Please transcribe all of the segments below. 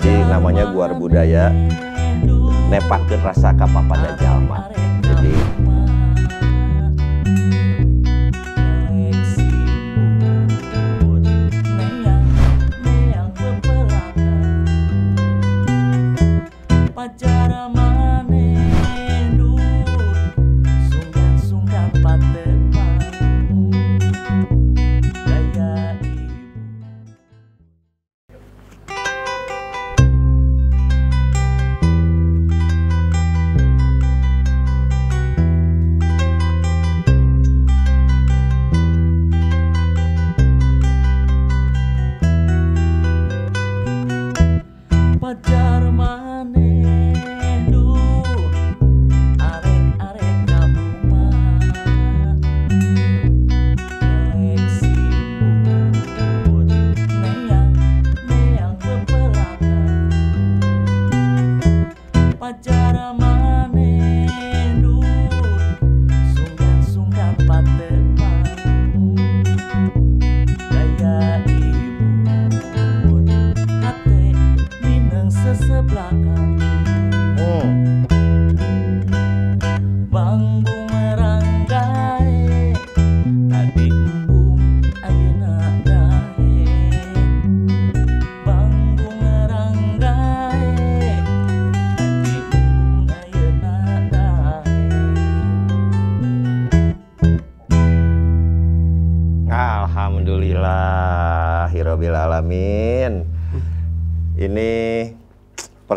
jadi namanya Guar Budaya nepakeun rasa ka papada jalma jadi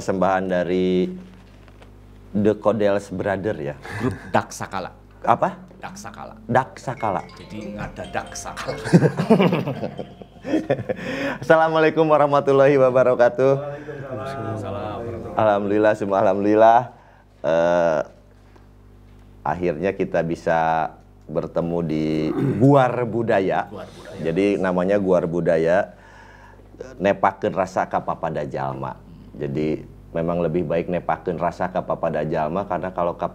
persembahan dari The Codels Brother ya. Grup Daksakala. Apa? Daksakala. Daksakala. Jadi nggak ada Daksakala. Assalamualaikum warahmatullahi wabarakatuh. Alhamdulillah semua alhamdulillah. Uh, akhirnya kita bisa bertemu di Guar Budaya. Guar budaya. Jadi namanya Guar Budaya Nepakin rasa kapapada jalma jadi memang lebih baik nepakin rasa ke papada jalma karena kalau ke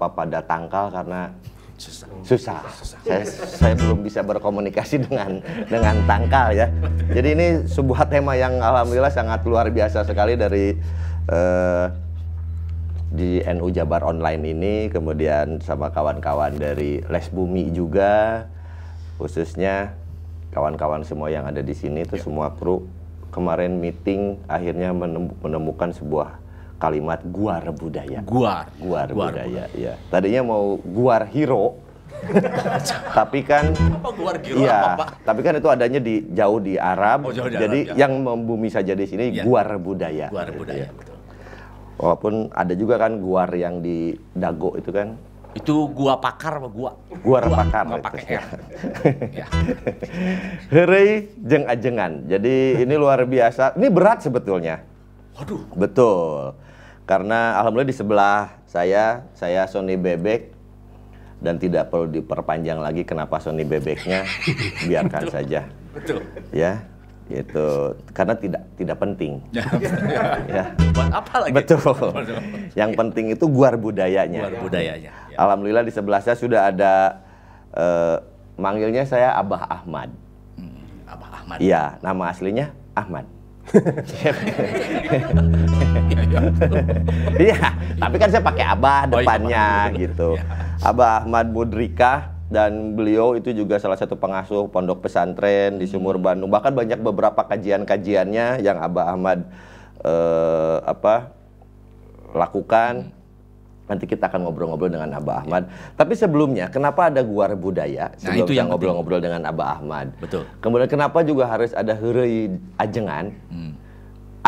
tangkal karena susah. Susah. susah. Saya, saya belum bisa berkomunikasi dengan dengan tangkal ya. Jadi ini sebuah tema yang alhamdulillah sangat luar biasa sekali dari uh, di NU Jabar Online ini, kemudian sama kawan-kawan dari Les Bumi juga, khususnya kawan-kawan semua yang ada di sini itu ya. semua kru kemarin meeting akhirnya menemukan sebuah kalimat guar budaya. Guar. Guar, guar budaya. budaya. Ya. Tadinya mau guar hero, tapi kan apa guar hero ya, apa, Tapi kan itu adanya di jauh di Arab. Oh, jauh di jadi Arab, ya. yang membumi saja di sini ya. guar budaya. Guar budaya. Ya. Walaupun ada juga kan guar yang di Dago itu kan itu gua pakar apa gua? Gua, gua pakar. Gua pakai ya. Herei jeng ajengan. Jadi ini luar biasa. Ini berat sebetulnya. Waduh. Betul. Karena alhamdulillah di sebelah saya, saya Sony Bebek dan tidak perlu diperpanjang lagi kenapa Sony Bebeknya biarkan Betul. saja. Betul. Ya gitu karena tidak tidak penting ya. ya buat apa lagi betul yang penting itu guar budayanya guar budayanya ya. alhamdulillah di sebelah saya sudah ada uh, manggilnya saya Abah Ahmad hmm, Abah Ahmad iya nama aslinya Ahmad Iya, tapi kan saya pakai Abah depannya oh, iya, gitu. Ya. Abah Ahmad gitu. iya. Mudrika dan beliau itu juga salah satu pengasuh pondok pesantren di Sumur hmm. Bandung bahkan banyak beberapa kajian-kajiannya yang Abah Ahmad eh, apa lakukan hmm. nanti kita akan ngobrol-ngobrol dengan Abah ya. Ahmad ya. tapi sebelumnya kenapa ada guar budaya nah, sebelum nah, itu yang ngobrol-ngobrol dengan Abah Ahmad betul kemudian kenapa juga harus ada hurai ajengan hmm.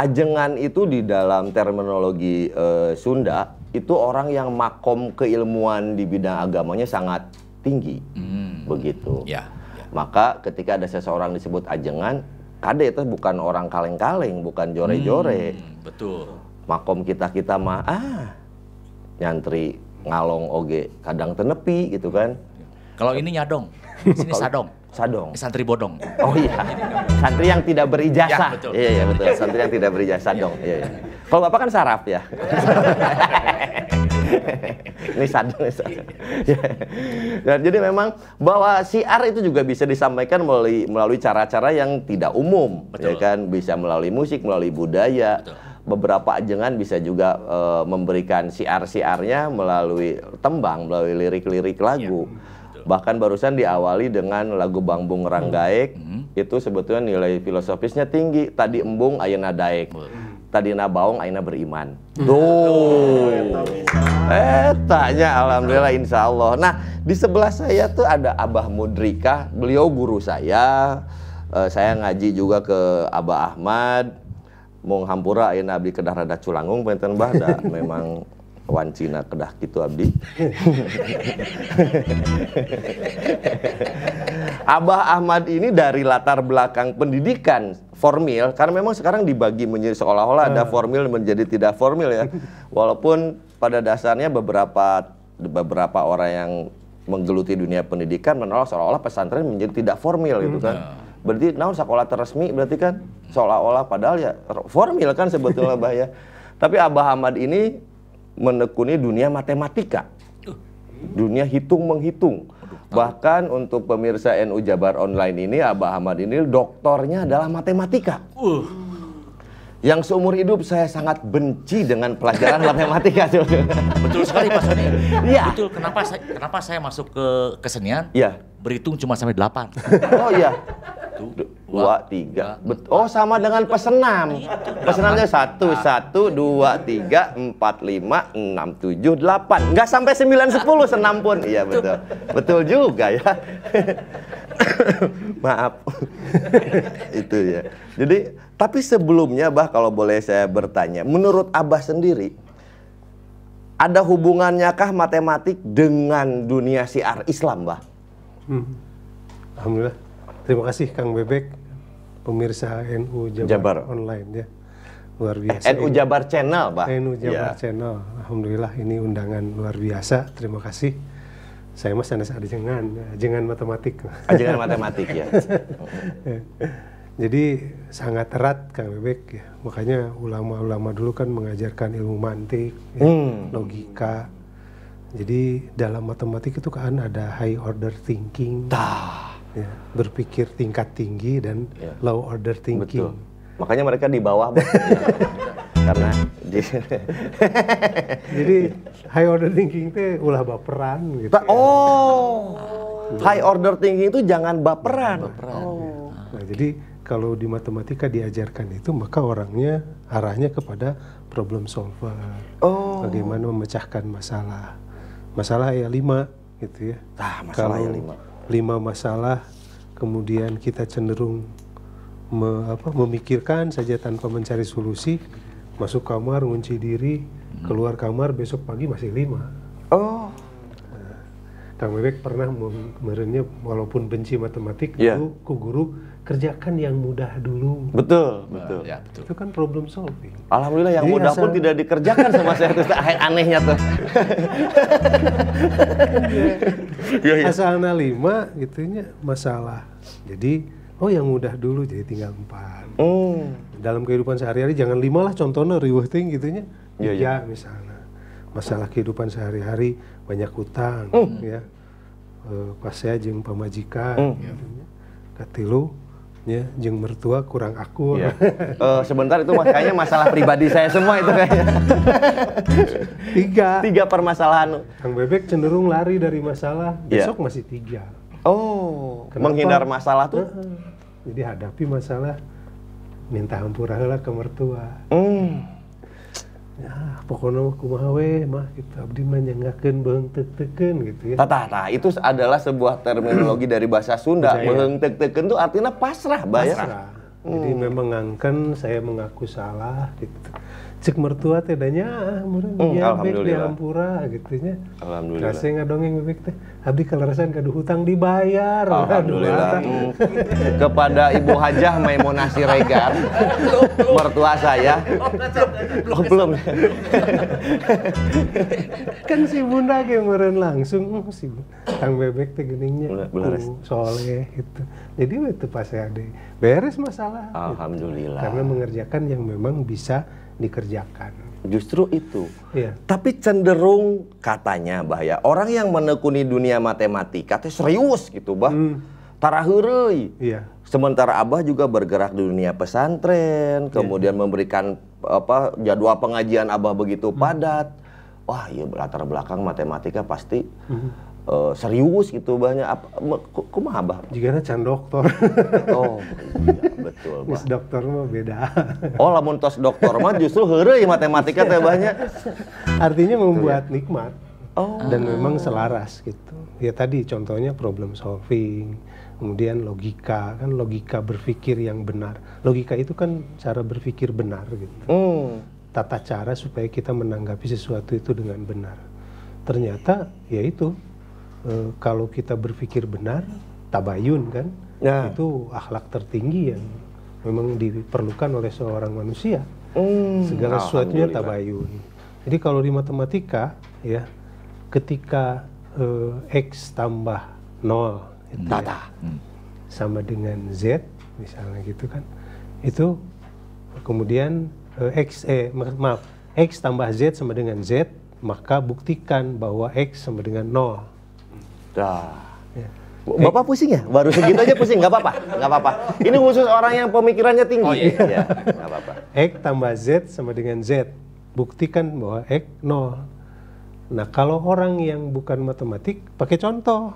ajengan itu di dalam terminologi eh, Sunda itu orang yang makom keilmuan di bidang agamanya sangat tinggi. Hmm. Begitu. Ya, ya. Maka ketika ada seseorang disebut ajengan, kade itu bukan orang kaleng-kaleng, bukan jore-jore. Hmm, betul. Makom kita-kita mah ah nyantri ngalong oge kadang tenepi gitu kan. Kalau ini nyadong, sini sadong. Sadong. Santri bodong. Oh iya. Santri yang tidak berijasa. Ya, betul. Iya, iya betul. Santri yang tidak berijasa Sadong. Iya, iya. Kalau Bapak kan saraf ya. ini sadar, ini sadar. Ya. jadi memang bahwa siar itu juga bisa disampaikan melalui melalui cara-cara yang tidak umum, ya Betul. ya kan? Bisa melalui musik, melalui budaya. Betul. Beberapa ajengan bisa juga e, memberikan siar-siarnya melalui tembang, melalui lirik-lirik iya. lagu. Ya. Bahkan barusan diawali dengan lagu Bang Bung Ranggaek, -hmm. itu sebetulnya nilai filosofisnya tinggi. Tadi embung ayana daek. Betul tadina baong aina beriman. Hmm. Tuh. Oh, ya eh, tanya alhamdulillah insya Allah. Nah, di sebelah saya tuh ada Abah Mudrika, beliau guru saya. Uh, saya ngaji juga ke Abah Ahmad. Mung hampura aina abdi kedah rada culangung penten da memang wan kedah gitu abdi. Abah Ahmad ini dari latar belakang pendidikan formil karena memang sekarang dibagi menjadi seolah-olah ada hmm. formil menjadi tidak formil ya. Walaupun pada dasarnya beberapa beberapa orang yang menggeluti dunia pendidikan menolak seolah-olah pesantren menjadi tidak formil gitu hmm. kan. Ya. Berarti naon sekolah resmi berarti kan seolah-olah padahal ya formil kan sebetulnya bahaya. Tapi Abah Ahmad ini menekuni dunia matematika. Dunia hitung menghitung Bahkan untuk pemirsa NU Jabar Online ini, Abah Ahmad ini doktornya adalah matematika. Uh. Yang seumur hidup saya sangat benci dengan pelajaran matematika. Betul sekali Pak Soni. Iya. Betul. Kenapa saya, kenapa saya masuk ke kesenian? ya Berhitung cuma sampai 8. oh iya. Tuh dua, tiga. Bet oh sama dengan pesenam. Pesenamnya satu, satu, dua, tiga, empat, lima, enam, tujuh, delapan. Nggak sampai sembilan, sepuluh senam pun. Iya betul. Betul juga ya. Maaf. Itu ya. Jadi tapi sebelumnya bah kalau boleh saya bertanya, menurut Abah sendiri ada hubungannya kah matematik dengan dunia siar Islam, Bah? Hmm. Alhamdulillah. Terima kasih Kang Bebek pemirsa NU Jabar, Jabar. online ya. Luar biasa. NU Jabar Channel, Pak. NU iya. Jabar ya. Channel. Alhamdulillah ini undangan luar biasa. Terima kasih. Saya mas Anas Ajengan, jangan Matematik. Ajengan Matematik ya. ya. Jadi sangat erat Kang Bebek ya. Makanya ulama-ulama dulu kan mengajarkan ilmu mantik, ya, hmm. logika. Jadi dalam matematik itu kan ada high order thinking. Tah ya, berpikir tingkat tinggi dan ya. low order thinking. Betul. Makanya mereka di bawah ya. karena jadi high order thinking itu ulah baperan gitu. Ya. oh. High order thinking itu jangan baperan. baperan. Ya. Oh. Nah, jadi kalau di matematika diajarkan itu maka orangnya arahnya kepada problem solver. Oh. Bagaimana memecahkan masalah. Masalah ya lima gitu ya. Ah, masalah kalau, ya lima lima masalah kemudian kita cenderung me, apa, memikirkan saja tanpa mencari solusi masuk kamar ngunci diri hmm. keluar kamar besok pagi masih lima oh nah, Kang Bebek pernah merenya walaupun benci matematik yeah. Dulu, ku guru kerjakan yang mudah dulu. Betul, betul. Ya, betul. Itu kan problem solving. Alhamdulillah yang Jadi mudah asal... pun tidak dikerjakan sama saya itu anehnya tuh. ya, ya. Asal lima gitunya masalah. Jadi Oh yang mudah dulu jadi tinggal empat. Oh. Dalam kehidupan sehari-hari jangan lima lah contohnya rewarding gitunya. Iya ya. misalnya. Masalah kehidupan sehari-hari banyak hutang mm. ya. Uh, pas saya jeng pemajikan. mm. gitu. Katilu ya jeng mertua kurang aku ya. uh, eh, sebentar itu makanya masalah pribadi saya semua itu kayaknya tiga tiga permasalahan kang bebek cenderung lari dari masalah iya. besok ya. masih tiga oh Kenapa? menghindar masalah tuh uh, jadi hadapi masalah minta ampura lah ke mertua hmm ya pokoknya kumaha we mah gitu abdi mah nyenggakeun beung teuteukeun gitu ya. Tata, tata itu adalah sebuah terminologi dari bahasa Sunda. beung teuteukeun itu artinya pasrah, bayar. Pasrah. Hmm. Jadi memang ngangken saya mengaku salah gitu cek mertua teh danya murah hmm, iya, di Ampura gitu nya alhamdulillah kasih ngadongeng bebek teh abdi kalerasan kadu hutang dibayar alhamdulillah hmm. kepada ibu hajah Maimunah Siregar mertua saya oh, belum kan si bunda ge meureun langsung hmm, si tang bebek teh geningnya oh, soleh gitu jadi itu pas ya, ada beres masalah gitu. alhamdulillah gitu. karena mengerjakan yang memang bisa dikerjakan. Justru itu. Iya. Tapi cenderung katanya bahaya orang yang menekuni dunia matematika itu serius gitu bah. Hmm. Tarahurui. Iya. Sementara Abah juga bergerak di dunia pesantren, iya. kemudian iya. memberikan apa jadwal pengajian Abah begitu hmm. padat. Hmm. Wah, ya latar belakang matematika pasti. Hmm uh, serius gitu banyak apa kumaha bah Jika can dokter oh ya, betul bah Mis dokter mah beda oh lamun tos dokter mah justru heureuy matematika teh banyak artinya gitu ya. membuat nikmat oh. dan memang selaras gitu ya tadi contohnya problem solving kemudian logika kan logika berpikir yang benar logika itu kan cara berpikir benar gitu mm. tata cara supaya kita menanggapi sesuatu itu dengan benar ternyata ya itu e, kalau kita berpikir benar, tabayun kan, ya. itu akhlak tertinggi yang memang diperlukan oleh seorang manusia. Hmm, Segala sesuatunya tabayun. Jadi kalau di matematika ya, ketika e, x tambah nol gitu Ya, hmm. sama dengan z misalnya gitu kan, itu kemudian e, x eh maaf x tambah z sama dengan z maka buktikan bahwa x sama dengan nol Dah. Ya. Bapak pusing ya? Baru segitu aja pusing, nggak apa-apa, nggak apa-apa. Ini khusus orang yang pemikirannya tinggi. Oh iya, iya. apa-apa. X tambah Z sama dengan Z. Buktikan bahwa X nol. Nah kalau orang yang bukan matematik, pakai contoh.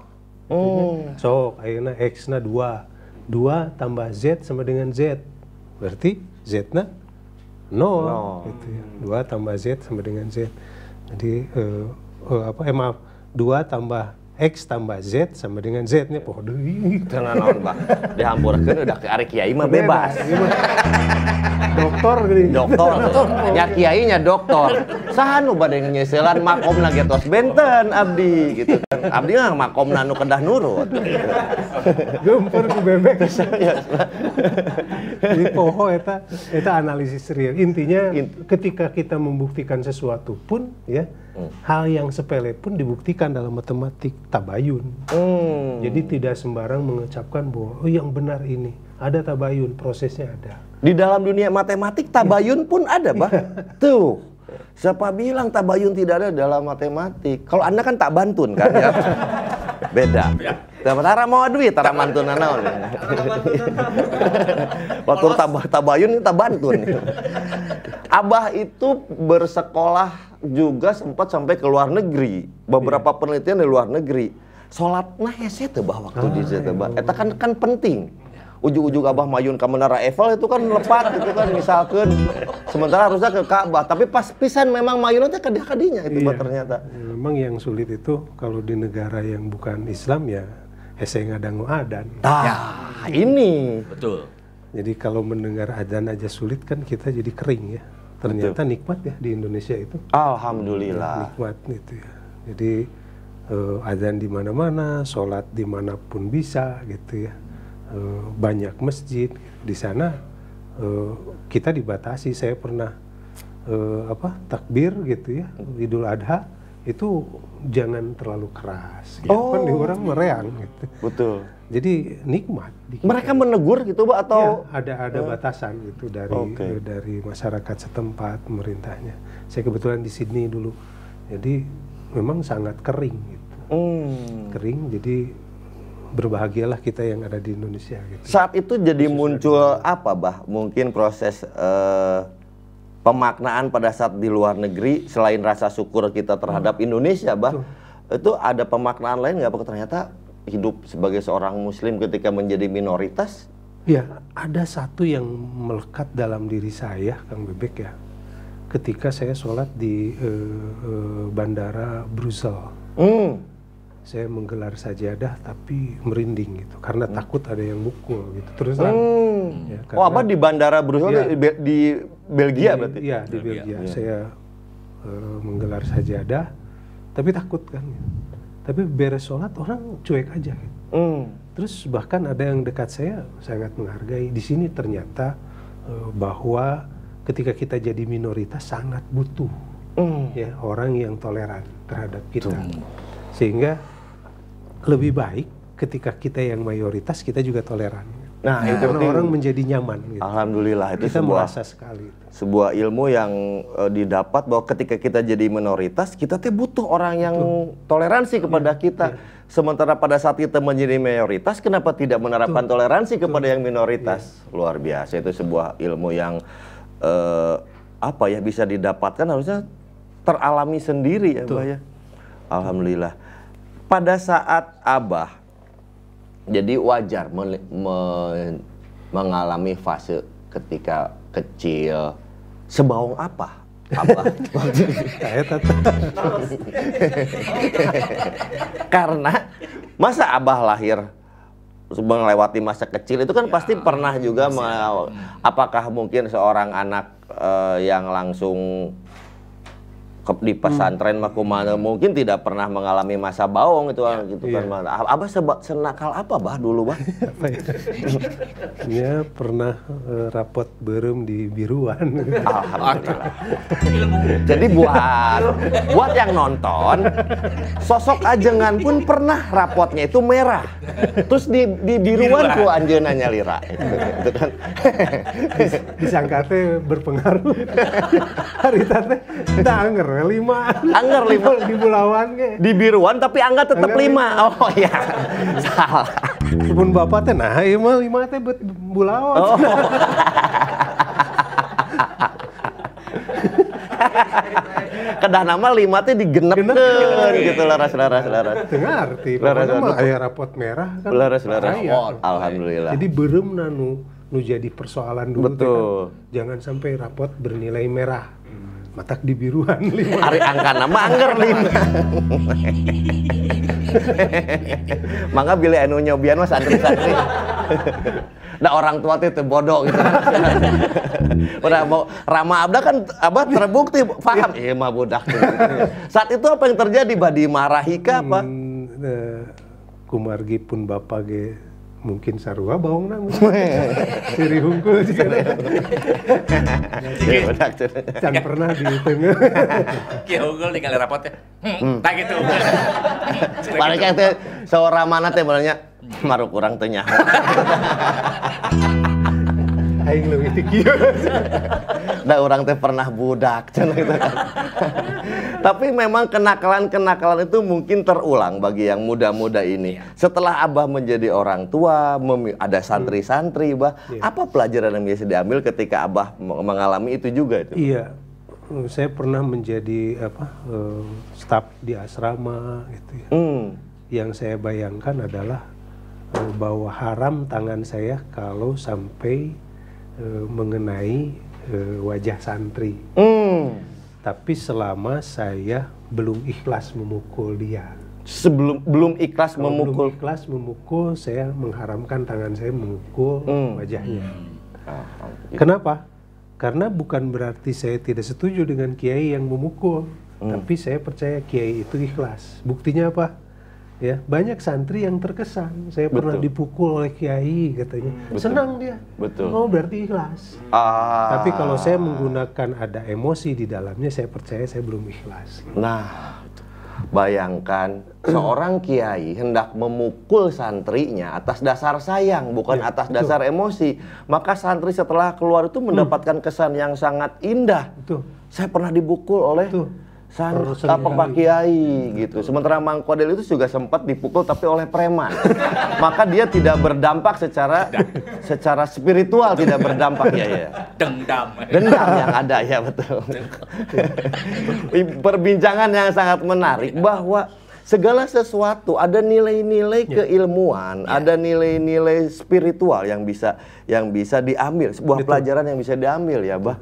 Hmm. So, akhirnya X na 2. 2 tambah Z sama dengan Z. Berarti Z na nol. No. Gitu ya. 2 tambah Z sama dengan Z. Jadi, uh, uh, apa, eh maaf, 2 tambah X tambah Z sama dengan Z nya poh Tengah naon Pak? Dihamburkeun udah ke arah kiai mah bebas. Dokter, gini. Dokter, Ya kiai nya doktor. Saha nu bade nyeselan lagi getos benten abdi gitu kan. Abdi mah makom nu kedah nurut. Gempur ku bebek. Jadi iya, iya. poho eta eta analisis real. Intinya ketika kita membuktikan sesuatu pun ya hmm. hal yang sepele pun dibuktikan dalam matematik tabayun. Hmm. Jadi tidak sembarang mengucapkan bahwa oh yang benar ini ada tabayun prosesnya ada. Di dalam dunia matematik tabayun ya. pun ada, Pak. Tuh. Siapa bilang tabayun tidak ada dalam matematik? Kalau Anda kan tak bantun kan ya? Beda. Dapat ya. tara mau duit, tara mantun naon. Waktu tabah tabayun ini tabantun. Abah itu bersekolah juga sempat sampai ke luar negeri beberapa yeah. penelitian di luar negeri sholat sholatnya hese tebah waktu ah, di situ iya. eta kan kan penting ujung-ujung abah mayun ke menara Eiffel itu kan lepat gitu kan misalkan sementara harusnya ke Ka'bah tapi pas pisan memang mayun itu kadah kadinya itu iya. ternyata iya, memang yang sulit itu kalau di negara yang bukan Islam ya hese ngadangu adan nah ya. ini betul jadi kalau mendengar adan aja sulit kan kita jadi kering ya ternyata Betul. nikmat ya di Indonesia itu. Alhamdulillah. nikmat gitu ya. Jadi uh, azan di mana-mana, sholat dimanapun bisa gitu ya. Uh, banyak masjid di sana uh, kita dibatasi. Saya pernah uh, apa takbir gitu ya Idul Adha itu jangan terlalu keras gitu. Oh. Kan orang mereang gitu. Betul. Jadi nikmat. Dikira. Mereka menegur gitu, Pak atau ya, ada ada uh. batasan gitu dari okay. dari masyarakat setempat, pemerintahnya. Saya kebetulan di Sydney dulu. Jadi memang sangat kering gitu. Hmm. Kering jadi berbahagialah kita yang ada di Indonesia gitu. Saat itu jadi muncul apa, Bah? Mungkin proses uh, pemaknaan pada saat di luar negeri selain rasa syukur kita terhadap hmm. Indonesia bah Tuh. itu ada pemaknaan lain nggak pak ternyata hidup sebagai seorang muslim ketika menjadi minoritas ya ada satu yang melekat dalam diri saya kang bebek ya ketika saya sholat di uh, bandara Brussel hmm. saya menggelar sajadah tapi merinding gitu karena hmm. takut ada yang mukul gitu terus hmm. ya, oh apa di bandara Brussel ya, di, di Belgia di, berarti? Iya, di Belgia. Belgia. Iya. Saya uh, menggelar sajadah, tapi takut kan. Tapi beres sholat orang cuek aja. Mm. Terus bahkan ada yang dekat saya sangat menghargai. Di sini ternyata uh, bahwa ketika kita jadi minoritas sangat butuh mm. ya orang yang toleran terhadap kita. Tuh. Sehingga lebih baik ketika kita yang mayoritas kita juga toleran. Nah, nah itu penting. orang menjadi nyaman. Gitu. Alhamdulillah itu kita sebuah merasa sekali. Sebuah ilmu yang uh, didapat bahwa ketika kita jadi minoritas, kita tuh butuh orang yang Betul. toleransi kepada ya, kita. Ya. Sementara pada saat kita menjadi mayoritas, kenapa tidak menerapkan Betul. toleransi Betul. kepada yang minoritas? Ya. Luar biasa itu sebuah ilmu yang uh, apa ya bisa didapatkan harusnya teralami sendiri ya, Mbak ya. Alhamdulillah. Pada saat Abah jadi wajar me, me, mengalami fase ketika kecil sebaung apa apa karena masa abah lahir melewati masa kecil itu kan ya, pasti pernah juga apakah mungkin seorang anak uh, yang langsung di pesantren hmm. mah kumana mungkin tidak pernah mengalami masa baong itu yeah. gitu iya. kan mana ah, abah seba, senakal apa bah dulu bah apa ya ya pernah uh, rapot berem di biruan alhamdulillah jadi buat buat yang nonton sosok ajengan pun pernah rapotnya itu merah terus di di biruan ku anjeunna nyalira gitu, kan disangkate berpengaruh hari tante anger we lima. Anggar lima. Di Bulawan ke. Di Biruan tapi angga tetap lima. lima. Oh iya. Salah. Pun bapak teh nah ieu iya mah lima teh buat Bulawan. Oh. Kedah nama lima teh digenepkeun gitu laras laras laras. Dengar ti. Laras mah aya rapot merah kan. Laras laras. Oh, alhamdulillah. Jadi berem nanu nu jadi persoalan dulu kan. Betul. Kan? Jangan sampai rapot bernilai merah matak di biruan lima. hari angka nama angker lima. Maka bila anu nyobian mas antri santri. Nah orang tua itu bodoh gitu. Udah mau Rama Abda kan abah terbukti paham. Iya mah bodoh. Saat itu apa yang terjadi? Badi marahika apa? Hmm, eh, kumargi pun bapak ge mungkin sarua bawang nang ciri hunkul sih can pernah di tengah kia hunkul di kali rapotnya hmm, hmm. tak gitu paling kaya seorang mana teh sebenarnya maruk kurang tanya aing leuwih ti kieu. Da teh pernah budak gitu kan. Tapi memang kenakalan-kenakalan itu mungkin terulang bagi yang muda-muda ini. Iya. Setelah Abah menjadi orang tua, ada hmm. santri-santri, Bah. Iya. Apa pelajaran yang biasa diambil ketika Abah mengalami itu juga itu? Iya. saya pernah menjadi apa uh, staf di asrama gitu ya. Hmm. Yang saya bayangkan adalah eh, bahwa haram tangan saya kalau sampai Eh, mengenai uh, wajah santri. Mm. Tapi selama saya belum ikhlas memukul dia. Sebelum belum ikhlas Kalau memukul. Belum ikhlas memukul, saya mengharamkan tangan saya memukul mm. wajahnya. Mm. Kenapa? Karena bukan berarti saya tidak setuju dengan kiai yang memukul, mm. tapi saya percaya kiai itu ikhlas. Buktinya apa? ya banyak santri yang terkesan saya betul. pernah dipukul oleh kiai katanya betul. senang dia betul oh berarti ikhlas ah. tapi kalau saya menggunakan ada emosi di dalamnya saya percaya saya belum ikhlas nah bayangkan seorang kiai hendak memukul santrinya atas dasar sayang bukan ya, atas betul. dasar emosi maka santri setelah keluar itu mendapatkan kesan yang sangat indah betul. saya pernah dibukul oleh betul apa Pak Kiai iya, gitu. Sementara Mang Kodel itu juga sempat dipukul tapi oleh preman. Maka dia tidak berdampak secara secara spiritual tidak berdampak ya ya. Dendam. Dendam yang ada ya betul. Perbincangan yang sangat menarik iya. bahwa segala sesuatu ada nilai-nilai iya. keilmuan, ada nilai-nilai spiritual yang bisa yang bisa diambil, sebuah pelajaran yang bisa diambil ya, Bah.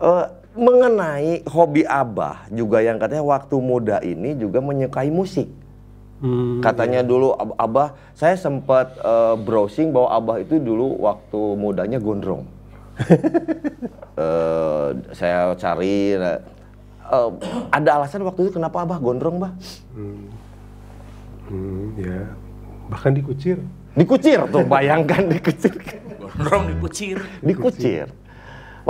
Uh, mengenai hobi Abah juga yang katanya waktu muda ini juga menyukai musik. Hmm, Katanya iya. dulu ab Abah, saya sempat uh, eh, browsing bahwa Abah itu dulu waktu mudanya gondrong. uh, saya cari, uh, ada alasan waktu itu kenapa Abah gondrong, Bah? Hmm. Hmm, ya, bahkan dikucir. Dikucir tuh, bayangkan dikucir. gondrong dikucir. Dikucir.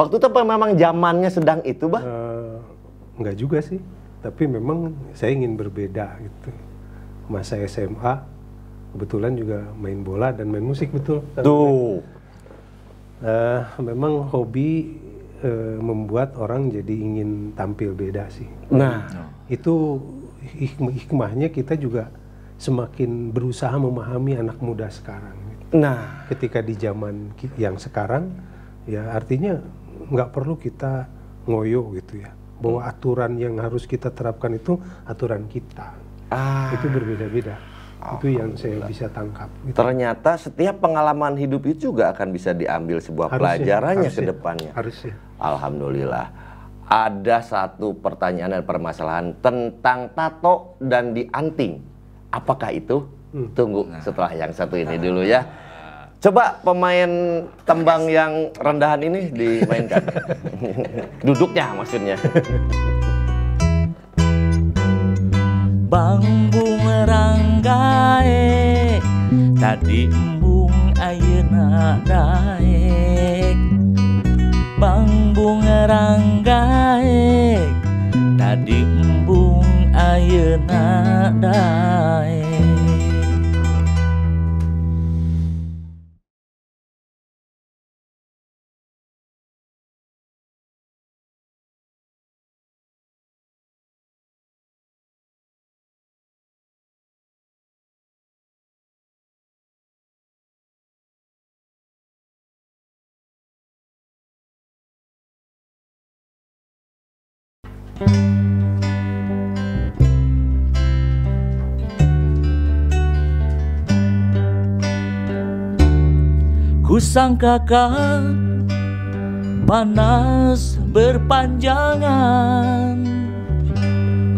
Waktu itu apa memang zamannya sedang itu, Bah? Uh, eh, enggak juga sih. Tapi memang saya ingin berbeda gitu. Masa SMA kebetulan juga main bola dan main musik betul. Tuh. Uh, eh, memang hobi uh, membuat orang jadi ingin tampil beda sih. Nah, itu hikmah hikmahnya kita juga semakin berusaha memahami anak muda sekarang. Gitu. Nah, ketika di zaman yang sekarang, ya artinya nggak perlu kita ngoyo gitu ya bahwa hmm. aturan yang harus kita terapkan itu aturan kita ah. itu berbeda-beda itu yang saya bisa tangkap gitu. ternyata setiap pengalaman hidup itu juga akan bisa diambil sebuah harus pelajarannya ya, ke depannya ya. alhamdulillah ada satu pertanyaan dan permasalahan tentang tato dan di anting apakah itu hmm. tunggu setelah yang satu ini dulu ya Coba pemain tembang yang rendahan ini dimainkan. Duduknya maksudnya. Bang Bung Ranggae Tadi embung ayeuna daek Bang Bung Ranggae Tadi embung ayeuna daek sangkakan panas berpanjangan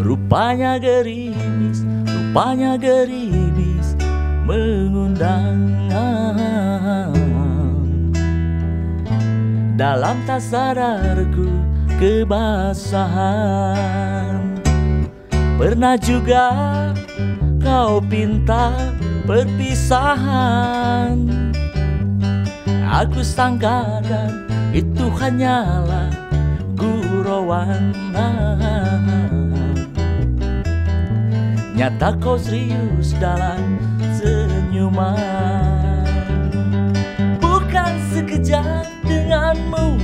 Rupanya gerimis, rupanya gerimis mengundang Dalam tak kebasahan Pernah juga kau pinta perpisahan Aku sangkakan itu hanyalah gurauan Nyata kau serius dalam senyuman Bukan sekejap denganmu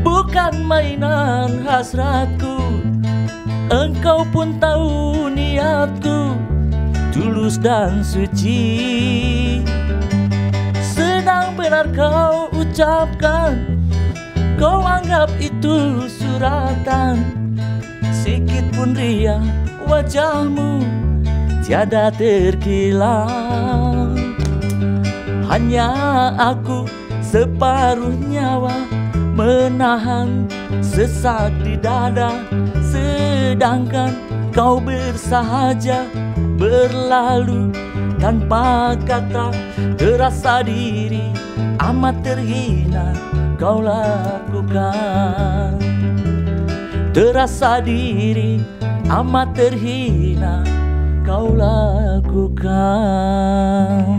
Bukan mainan hasratku Engkau pun tahu niatku Tulus dan suci benar kau ucapkan Kau anggap itu suratan Sikit pun ria wajahmu Tiada terkilang Hanya aku separuh nyawa Menahan sesak di dada Sedangkan kau bersahaja berlalu tanpa kata terasa diri amat terhina kau lakukan Terasa diri amat terhina kau lakukan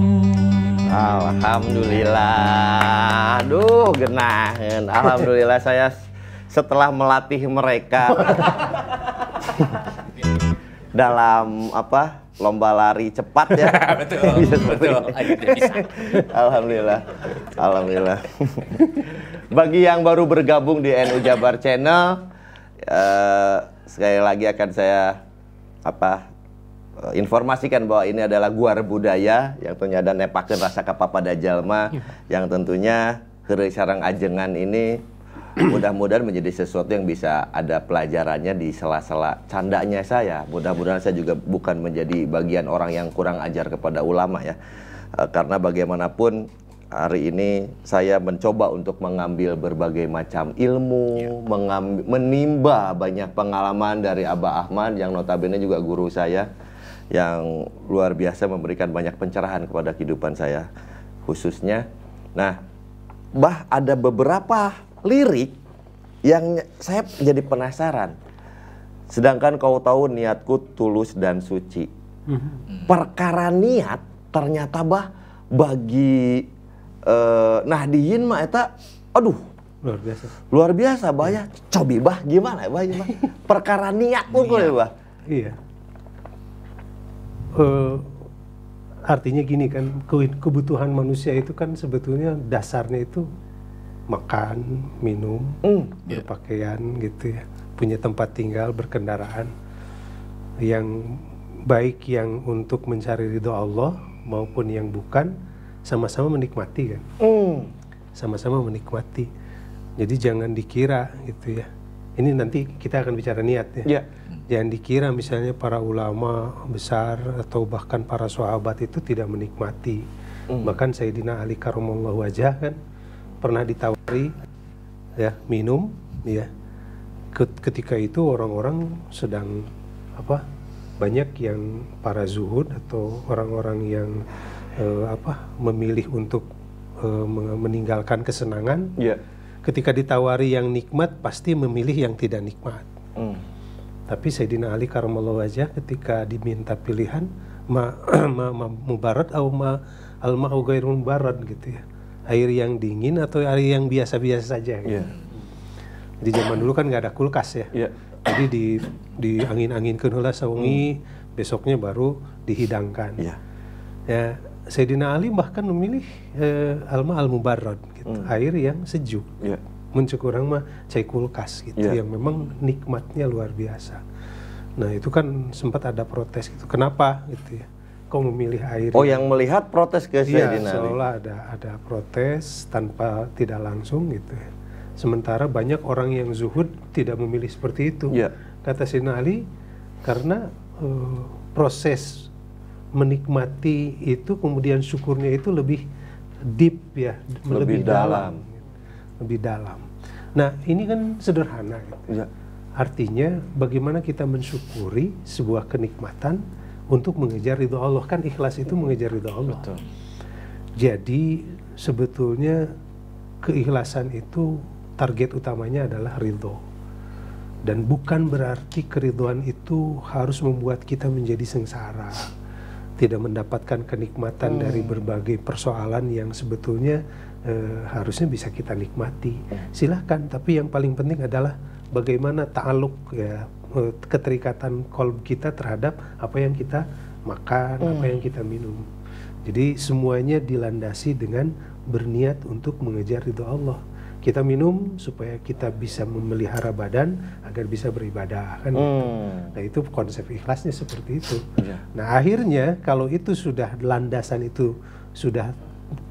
Alhamdulillah Aduh genahan Alhamdulillah saya setelah melatih mereka dalam apa lomba lari cepat ya. betul, betul. betul. Bisa. Alhamdulillah, alhamdulillah. Bagi yang baru bergabung di NU Jabar Channel, uh, sekali lagi akan saya apa eh, informasikan bahwa ini adalah guar budaya yang tentunya ada nepakan rasa kapapa dajalma iya. yang tentunya hari Sarang Ajengan ini mudah-mudahan menjadi sesuatu yang bisa ada pelajarannya di sela-sela candanya saya. Mudah-mudahan saya juga bukan menjadi bagian orang yang kurang ajar kepada ulama ya. Eh, karena bagaimanapun hari ini saya mencoba untuk mengambil berbagai macam ilmu, ya. mengambil, menimba banyak pengalaman dari Abah Ahmad yang notabene juga guru saya yang luar biasa memberikan banyak pencerahan kepada kehidupan saya khususnya. Nah, bah ada beberapa lirik yang saya jadi penasaran. Sedangkan kau tahu niatku tulus dan suci. Mm-hmm. Perkara niat ternyata bah bagi eh, Nahdiyin mah eta aduh luar biasa. Luar biasa bah ya. Iya. Cobi bah gimana bah, bah? Perkara niat pun niat. bah. Iya. Uh, artinya gini kan kebutuhan manusia itu kan sebetulnya dasarnya itu makan, minum, mm. berpakaian yeah. gitu ya, punya tempat tinggal, berkendaraan yang baik yang untuk mencari ridho Allah maupun yang bukan sama-sama menikmati kan, sama hmm. sama-sama menikmati. Jadi jangan dikira gitu ya. Ini nanti kita akan bicara niat ya. Yeah. Jangan dikira misalnya para ulama besar atau bahkan para sahabat itu tidak menikmati. Mm. Bahkan Sayyidina Ali Karumullah wajah kan pernah ditawari ya minum ya ketika itu orang-orang sedang apa banyak yang para zuhud atau orang-orang yang uh, apa memilih untuk uh, meninggalkan kesenangan yeah. ketika ditawari yang nikmat pasti memilih yang tidak nikmat mm. tapi Sayyidina Ali karamallahu aja ketika diminta pilihan ma, ma, ma mubarat atau ma al mubarat gitu ya air yang dingin atau air yang biasa-biasa saja. Gitu. Yeah. Jadi zaman dulu kan nggak ada kulkas ya. Yeah. Jadi di di angin-angin kenula saungi hmm. besoknya baru dihidangkan. Yeah. Ya Sayyidina Ali bahkan memilih eh, alma al mubarrad gitu, hmm. air yang sejuk. Yeah. Mencukurang mah cai kulkas gitu yeah. yang memang nikmatnya luar biasa. Nah itu kan sempat ada protes gitu. Kenapa gitu ya? kau memilih air. Oh, ya? yang melihat protes ke Iya, seolah ada ada protes tanpa tidak langsung gitu. Ya. Sementara banyak orang yang zuhud tidak memilih seperti itu. Ya. Kata Ali karena uh, proses menikmati itu kemudian syukurnya itu lebih deep ya, lebih, lebih dalam. dalam. Lebih dalam. Nah, ini kan sederhana Ya. Artinya bagaimana kita mensyukuri sebuah kenikmatan untuk mengejar ridho Allah kan ikhlas itu mengejar ridho Allah. Betul. Jadi sebetulnya keikhlasan itu target utamanya adalah ridho dan bukan berarti keriduan itu harus membuat kita menjadi sengsara tidak mendapatkan kenikmatan hmm. dari berbagai persoalan yang sebetulnya e, harusnya bisa kita nikmati silahkan tapi yang paling penting adalah bagaimana ta'aluk ya keterikatan kolb kita terhadap apa yang kita makan, hmm. apa yang kita minum. Jadi semuanya dilandasi dengan berniat untuk mengejar ridho Allah. Kita minum supaya kita bisa memelihara badan agar bisa beribadah kan gitu. hmm. Nah itu konsep ikhlasnya seperti itu. Yeah. Nah akhirnya kalau itu sudah landasan itu sudah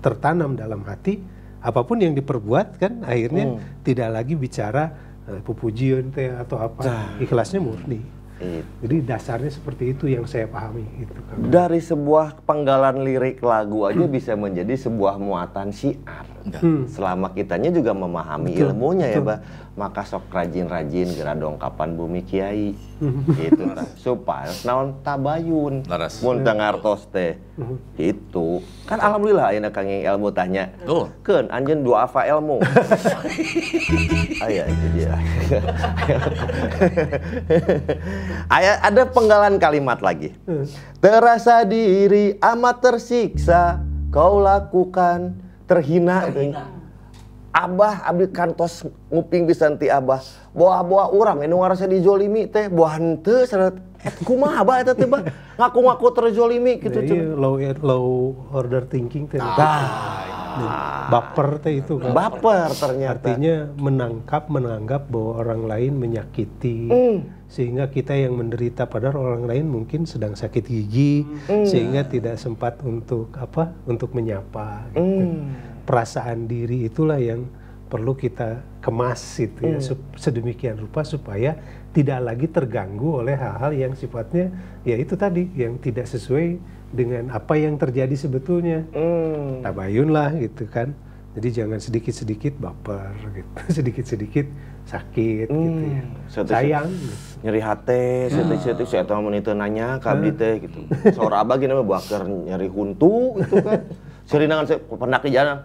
tertanam dalam hati, apapun yang diperbuat kan akhirnya hmm. tidak lagi bicara Eh, pupujian teh atau apa nah. ikhlasnya murni It. Jadi dasarnya seperti itu yang saya pahami. Gitu. Dari sebuah penggalan lirik lagu aja hmm. bisa menjadi sebuah muatan syiar. Hmm. Selama kitanya juga memahami betul, ilmunya ya, betul. ya, Pak maka sok rajin-rajin gerak dongkapan bumi kiai gitu supaya naon tabayun mun tengartos teh gitu kan alhamdulillah ayeuna kang ilmu tanya tuh keun anjeun dua apa ilmu aya itu dia aya ada penggalan kalimat lagi hmm. terasa diri amat tersiksa kau lakukan terhina, terhina Abah abdi kantos nguping pisan ti Abah. buah-buah urang anu ngarasa dijolimi teh buah henteu sarat eh, kumaha Abah itu, teh ngaku-ngaku terjolimi gitu cuy. Low low order thinking teh. Ah. Nah, baper teh itu kan. Baper ternyata. Artinya menangkap menanggap bahwa orang lain menyakiti. Mm. Sehingga kita yang menderita padahal orang lain mungkin sedang sakit gigi mm. sehingga tidak sempat untuk apa? untuk menyapa gitu. Hmm perasaan diri itulah yang perlu kita kemas itu ya hmm. sedemikian rupa supaya tidak lagi terganggu oleh hal-hal yang sifatnya ya itu tadi yang tidak sesuai dengan apa yang terjadi sebetulnya hmm. tabayun lah gitu kan jadi jangan sedikit-sedikit baper gitu sedikit-sedikit sakit gitu hmm. gitu ya sayang nyeri hati seti-seti hmm. saya tahu menitu nanya kabdi hmm. teh gitu seorang abah gini mah nyeri huntu gitu kan serinangan saya pernah ke jalan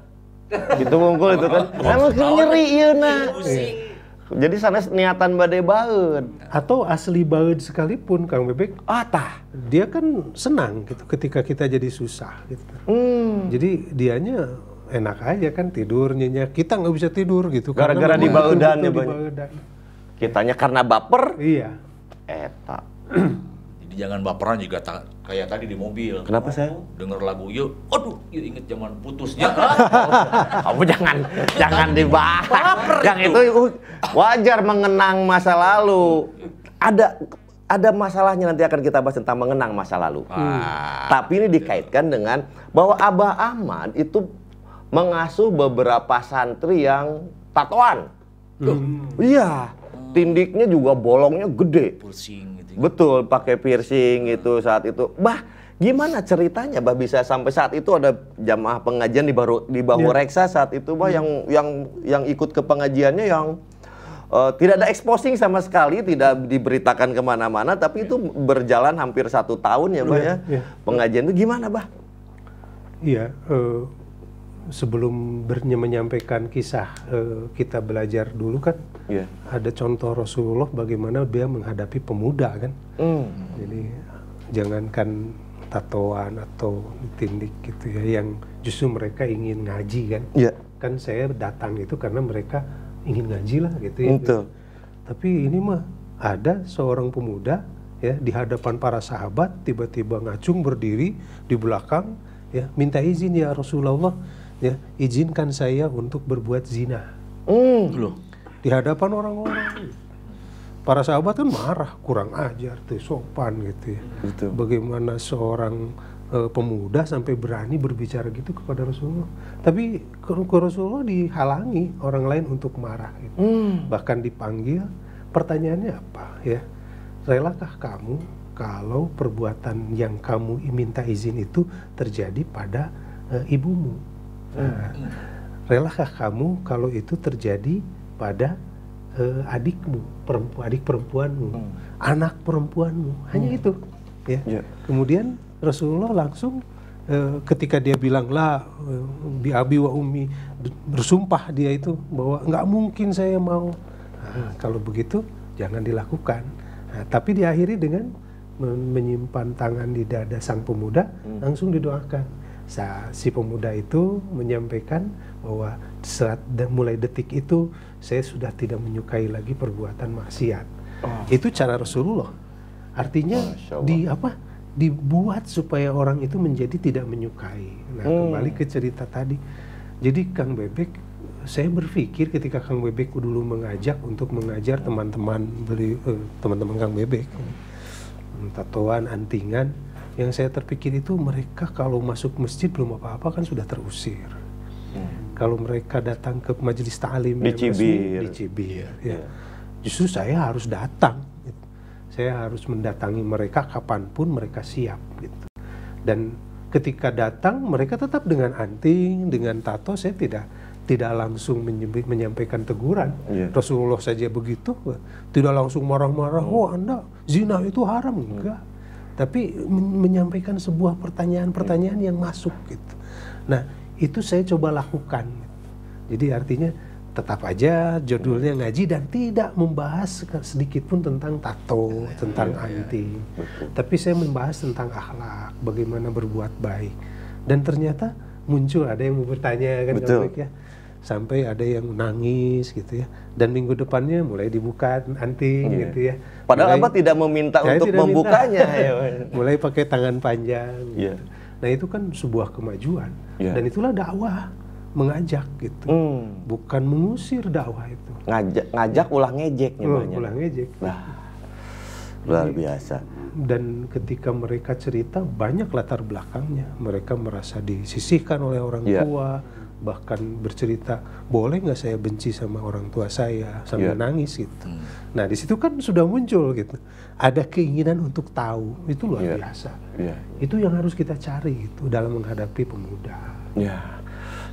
Gitu mungkul itu kan. kamu nyeri iya nak iya. Jadi sana niatan badai baut Atau asli baut sekalipun Kang Bebek. Ah tah. Dia kan senang gitu ketika kita jadi susah gitu. Hmm. Jadi dianya enak aja kan tidur nyenyak. Kita nggak bisa tidur gitu. Gara-gara di baudan ya gitu, banyak. Kitanya karena baper. Iya. Eta. jangan baperan juga ta kayak tadi di mobil. Kenapa saya? Dengar lagu yuk, aduh, yuk inget zaman putusnya. Kamu jangan jangan dibahas. Baper Yang itu. Uh, wajar mengenang masa lalu. Ada ada masalahnya nanti akan kita bahas tentang mengenang masa lalu. Hmm. Tapi ini dikaitkan dengan bahwa Abah Ahmad itu mengasuh beberapa santri yang tatoan. Iya, Hmm. Iya, tindiknya juga bolongnya gede. Pusing. Betul, pakai piercing itu saat itu. Bah, gimana ceritanya bah bisa sampai saat itu ada jamaah pengajian di baru di bahu yeah. reksa saat itu bah yeah. yang hmm. yang yang ikut ke pengajiannya yang uh, tidak ada exposing sama sekali tidak diberitakan kemana-mana tapi itu berjalan hampir satu tahun ya bah yeah. ya yeah. pengajian itu gimana bah iya yeah, uh, sebelum menyampaikan kisah uh, kita belajar dulu kan yeah. ada contoh Rasulullah bagaimana dia menghadapi pemuda kan mm. jadi jangankan tatoan atau ditindik gitu ya yang justru mereka ingin ngaji kan yeah. kan saya datang itu karena mereka ingin ngaji lah gitu ya gitu. tapi ini mah ada seorang pemuda ya di hadapan para sahabat tiba-tiba ngacung berdiri di belakang ya minta izin ya Rasulullah ya izinkan saya untuk berbuat zina mm. di hadapan orang-orang para sahabat kan marah kurang ajar tuh sopan gitu ya Betul. bagaimana seorang e, pemuda sampai berani berbicara gitu kepada Rasulullah tapi ke, ke Rasulullah dihalangi orang lain untuk marah gitu. mm. bahkan dipanggil pertanyaannya apa ya relakah kamu kalau perbuatan yang kamu minta izin itu terjadi pada e, ibumu Nah, relakah kamu kalau itu terjadi pada uh, adikmu, perempu, adik perempuanmu, hmm. anak perempuanmu, hmm. hanya itu. Ya. Yeah. Kemudian Rasulullah langsung eh, ketika dia bilang lah eh, bi abi wa umi bersumpah dia itu bahwa nggak mungkin saya mau. Nah, hmm. kalau begitu jangan dilakukan. Nah, tapi diakhiri dengan menyimpan tangan di dada sang pemuda hmm. langsung didoakan si pemuda itu menyampaikan bahwa saat mulai detik itu saya sudah tidak menyukai lagi perbuatan maksiat. Oh. Itu cara Rasulullah. Artinya di apa? Dibuat supaya orang itu menjadi tidak menyukai. Nah, hmm. kembali ke cerita tadi. Jadi Kang Bebek, saya berpikir ketika Kang Bebek dulu mengajak untuk mengajar teman-teman beli eh, teman-teman Kang Bebek, tatoan, antingan, yang saya terpikir itu mereka kalau masuk masjid belum apa-apa kan sudah terusir. Hmm. Kalau mereka datang ke majelis ta'lim dicibir. dicibir ya. ya. Justru saya harus datang. Gitu. Saya harus mendatangi mereka kapanpun mereka siap gitu. Dan ketika datang mereka tetap dengan anting, dengan tato saya tidak tidak langsung menyampaikan teguran. Yeah. Rasulullah saja begitu, tidak langsung marah-marah, "Oh, oh Anda zina itu haram." Hmm. Enggak tapi menyampaikan sebuah pertanyaan-pertanyaan yang masuk gitu. Nah, itu saya coba lakukan. Jadi artinya tetap aja judulnya ngaji dan tidak membahas sedikit pun tentang tato, tentang iya, iya. anti. Tapi saya membahas tentang akhlak, bagaimana berbuat baik. Dan ternyata muncul ada yang mau bertanya kan Betul. ya sampai ada yang nangis gitu ya dan minggu depannya mulai dibuka nanti hmm. gitu ya padahal mulai, apa tidak meminta untuk membukanya minta. Ya. mulai pakai tangan panjang gitu. yeah. nah itu kan sebuah kemajuan yeah. dan itulah dakwah mengajak gitu hmm. bukan mengusir dakwah itu ngajak ngajak iya. ulah ngejek banyak ulah ngejek nah luar iya. biasa dan ketika mereka cerita banyak latar belakangnya mereka merasa disisihkan oleh orang yeah. tua bahkan bercerita boleh nggak saya benci sama orang tua saya sambil yeah. nangis gitu. Hmm. Nah di situ kan sudah muncul gitu, ada keinginan untuk tahu itu luar yeah. biasa. Yeah. Itu yang harus kita cari itu dalam menghadapi pemuda. Ya yeah.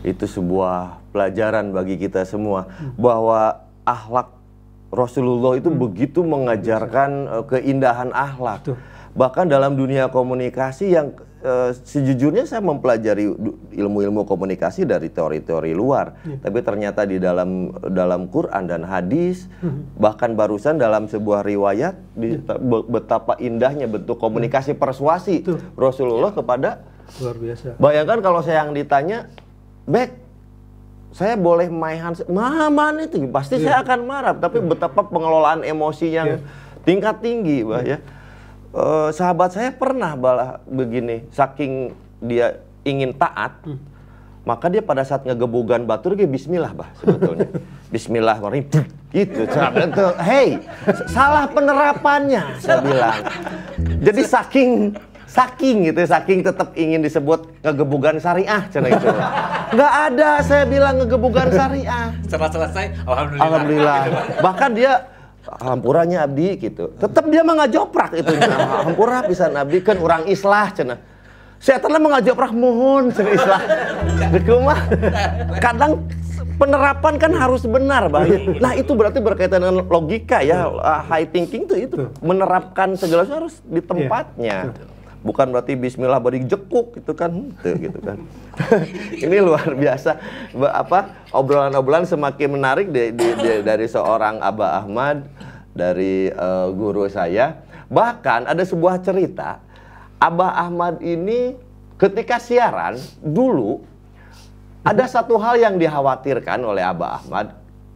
itu sebuah pelajaran bagi kita semua hmm. bahwa ahlak Rasulullah itu hmm. begitu mengajarkan Bisa. Eh, keindahan ahlak. Betul. Bahkan dalam dunia komunikasi yang Eh, sejujurnya saya mempelajari ilmu-ilmu komunikasi dari teori-teori luar, yeah. tapi ternyata di dalam dalam Quran dan hadis, hmm bahkan barusan dalam sebuah riwayat di, yeah. Iya. betapa indahnya bentuk komunikasi yeah. persuasi Tuh. Rasulullah yeah. kepada luar biasa. Bayangkan kalau saya yang ditanya, "Bek, saya boleh my mana itu pasti yeah. saya akan marah, tapi yeah. betapa pengelolaan emosi yang yeah. tingkat tinggi, Mbak yeah. ya eh, sahabat saya pernah balah begini, saking dia ingin taat, hmm. maka dia pada saat ngegebukan batu dia Bismillah bah sebetulnya. Bismillah gitu. Hei, salah penerapannya saya bilang. Jadi saking saking gitu saking tetap ingin disebut ngegebugan syariah cara itu. nggak ada saya bilang ngegebugan syariah setelah selesai alhamdulillah alhamdulillah bahkan dia hampurannya abdi gitu tetap dia ngajoprak itu hampura pisan abdi kan orang islah cenah saya telah prak mohon cenah islah mah kadang penerapan kan harus benar bang iya. nah itu berarti berkaitan dengan logika ya iya. high thinking tuh itu menerapkan segala sesuatu harus di iya. tempatnya bukan berarti bismillah beri jekuk gitu kan tuh, gitu kan ini luar biasa apa obrolan-obrolan semakin menarik di, di, di, dari seorang Aba Ahmad dari uh, guru saya bahkan ada sebuah cerita Abah Ahmad ini ketika siaran dulu ada satu hal yang dikhawatirkan oleh Abah Ahmad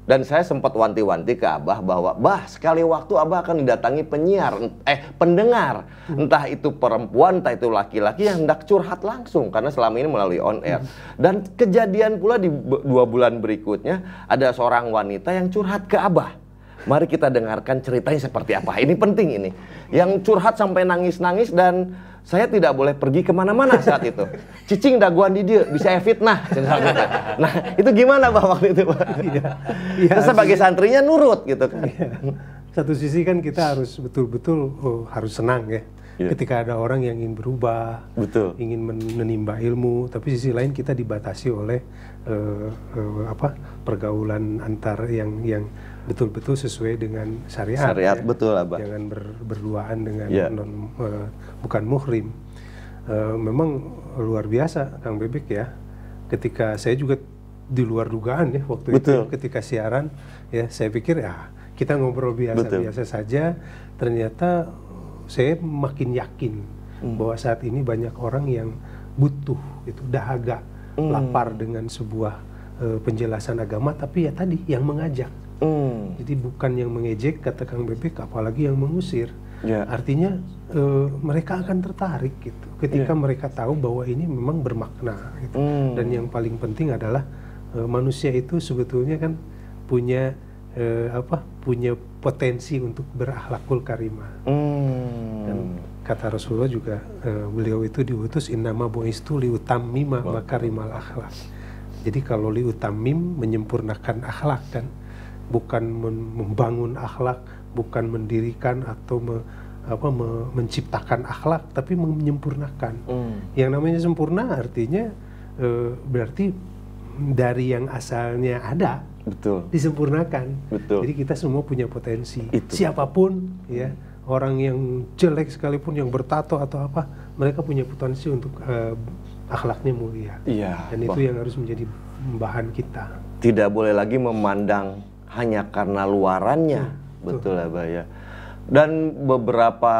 dan saya sempat wanti-wanti ke Abah bahwa, bah sekali waktu Abah akan didatangi penyiar, eh pendengar. Entah itu perempuan, entah itu laki-laki yang hendak curhat langsung. Karena selama ini melalui on air. Hmm. Dan kejadian pula di dua bulan berikutnya, ada seorang wanita yang curhat ke Abah. Mari kita dengarkan ceritanya seperti apa. Ini penting ini. Yang curhat sampai nangis-nangis dan saya tidak boleh pergi kemana-mana saat itu. Cicing daguan di dia, bisa fitnah. Nah, itu gimana Pak waktu itu Pak? Ya, Ya, Terus sebagai santrinya nurut gitu kan. Ya. Satu sisi kan kita harus betul-betul oh, harus senang ya. ya. Ketika ada orang yang ingin berubah, Betul. ingin menimba ilmu, tapi sisi lain kita dibatasi oleh uh, uh, apa pergaulan antar yang yang betul-betul sesuai dengan syariat. Syariat ya. betul, Abah. Jangan ber, berduaan dengan yeah. non uh, bukan muhrim. Uh, memang luar biasa Kang Bebek ya. Ketika saya juga di luar dugaan ya waktu betul. itu ketika siaran ya saya pikir ya kita ngobrol biasa-biasa saja ternyata saya makin yakin hmm. bahwa saat ini banyak orang yang butuh itu dahaga hmm. lapar dengan sebuah uh, penjelasan agama tapi ya tadi yang mengajak Mm. Jadi bukan yang mengejek kata Kang Bebek, apalagi yang mengusir. Yeah. Artinya e, mereka akan tertarik gitu, ketika yeah. mereka tahu bahwa ini memang bermakna. Gitu. Mm. Dan yang paling penting adalah e, manusia itu sebetulnya kan punya e, apa? Punya potensi untuk berakhlakul karimah. Mm. Dan kata Rasulullah juga e, beliau itu diutus innama buistu liutamima makarimal akhlak. Jadi kalau liutamim menyempurnakan akhlak dan bukan membangun akhlak, bukan mendirikan atau me, apa me, menciptakan akhlak, tapi menyempurnakan. Hmm. Yang namanya sempurna artinya e, berarti dari yang asalnya ada betul disempurnakan betul jadi kita semua punya potensi Itu. siapapun ya orang yang jelek sekalipun yang bertato atau apa mereka punya potensi untuk uh, akhlaknya mulia iya, dan bah. itu yang harus menjadi bahan kita tidak boleh lagi memandang hanya karena luarannya. Hmm. Betul lah, ya, Pak ya. Dan beberapa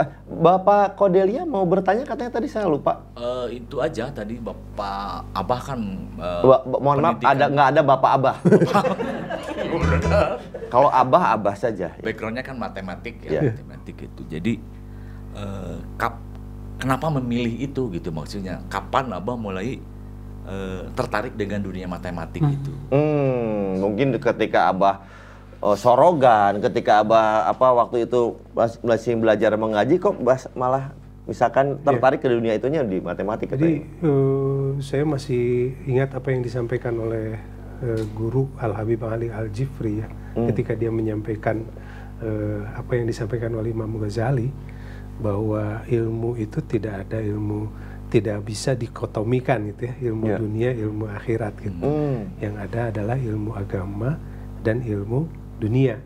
eh, Bapak Kodelia mau bertanya katanya tadi saya lupa. Uh, itu aja tadi Bapak Abah kan uh, ba ba mohon maaf ada nggak ada Bapak Abah. Kalau Abah Abah saja. Backgroundnya kan matematik ya, yeah. matematik itu. Jadi uh, kap kenapa memilih itu gitu maksudnya? Kapan Abah mulai Eh, tertarik dengan dunia matematik hmm. itu. Hmm, mungkin ketika Abah uh, sorogan, ketika Abah apa waktu itu masih belajar mengaji kok bahas, malah misalkan iya. tertarik yeah. ke dunia itunya di matematik. Jadi eh, saya masih ingat apa yang disampaikan oleh uh, guru Al Habib Ali Al Jifri ya, hmm. ketika dia menyampaikan uh, apa yang disampaikan oleh Imam Ghazali bahwa ilmu itu tidak ada ilmu tidak bisa dikotomikan gitu ya ilmu yeah. dunia ilmu akhirat gitu mm. yang ada adalah ilmu agama dan ilmu dunia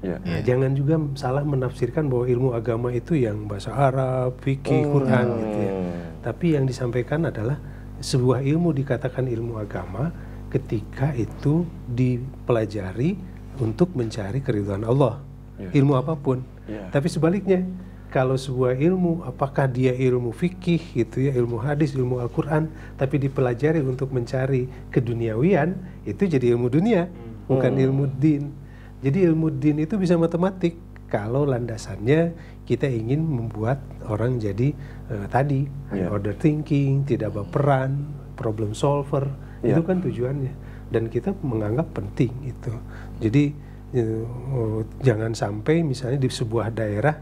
yeah. Ya. yeah. jangan juga salah menafsirkan bahwa ilmu agama itu yang bahasa Arab fikih mm. Quran gitu ya hmm. tapi yang disampaikan adalah sebuah ilmu dikatakan ilmu agama ketika itu dipelajari untuk mencari keriduan Allah yeah. ilmu apapun yeah. tapi sebaliknya kalau sebuah ilmu apakah dia ilmu fikih gitu ya ilmu hadis ilmu Al-Qur'an tapi dipelajari untuk mencari keduniawian itu jadi ilmu dunia hmm. bukan oh. ilmu din jadi ilmu din itu bisa matematik kalau landasannya kita ingin membuat orang jadi uh, tadi yeah. Ya. order thinking tidak berperan problem solver yeah. itu kan tujuannya dan kita menganggap penting itu jadi eh, oh, jangan sampai misalnya di sebuah daerah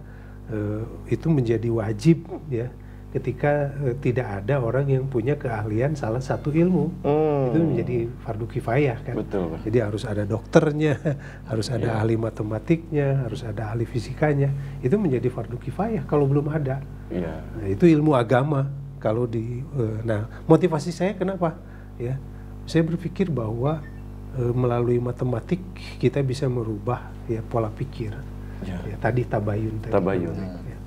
Eh, itu menjadi wajib ya ketika uh, tidak ada orang yang punya keahlian salah satu ilmu hmm. itu menjadi fardu kifayah kan Betul. jadi harus ada dokternya harus ada yeah. ahli matematiknya harus ada ahli fisikanya itu menjadi fardu kifayah kalau belum ada yeah. nah, itu ilmu agama kalau di uh, nah motivasi saya kenapa ya saya berpikir bahwa melalui matematik kita bisa merubah ya pola pikir Ya. ya tadi tabayun. Tadi tabayun. Ya.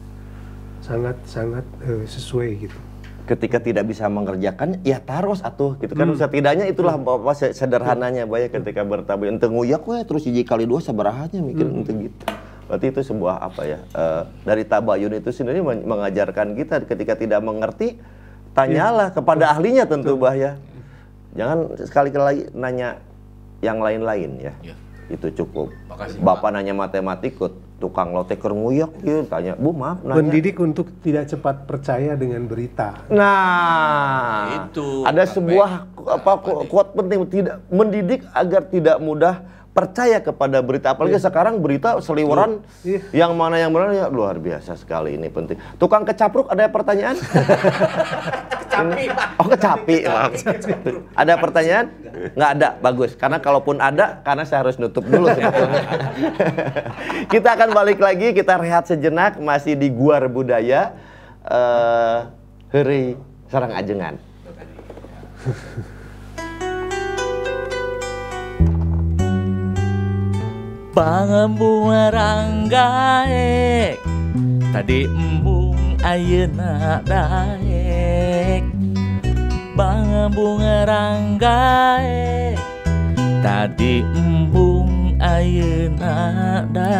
sangat Sangat sangat uh, eh, sesuai gitu. Ketika tidak bisa mengerjakan, ya taros atau gitu kan. Hmm. Setidaknya itulah hmm. apa sederhananya hmm. banyak ya, hmm. ketika bertabayun. Tenguyak we terus hiji kali dua seberahannya mikir hmm. gitu berarti itu sebuah apa ya uh, dari tabayun itu sendiri mengajarkan kita ketika tidak mengerti tanyalah ya. kepada hmm. ahlinya tentu bah ya jangan sekali lagi nanya yang lain-lain ya, ya itu cukup. Makasih, Bapak nanya matematikut, tukang lote nguyok gitu tanya, "Bu, maaf nanya." Mendidik untuk tidak cepat percaya dengan berita. Nah, itu. Ada sebuah apa, apa kuat penting tidak mendidik agar tidak mudah percaya kepada berita apalagi yeah. sekarang berita seliweran yeah. Iya. yang mana yang benar ya luar biasa sekali ini penting tukang kecapruk ada pertanyaan kecapi oh kecapi, kecapi. ada pertanyaan nggak ada bagus karena kalaupun ada karena saya harus nutup dulu kita akan balik lagi kita rehat sejenak masih di guar budaya uh, eh, hari sarang ajengan Bangembungaangga eh. Ta embung aye daye Bangbungai eh. Ta embung aye na Da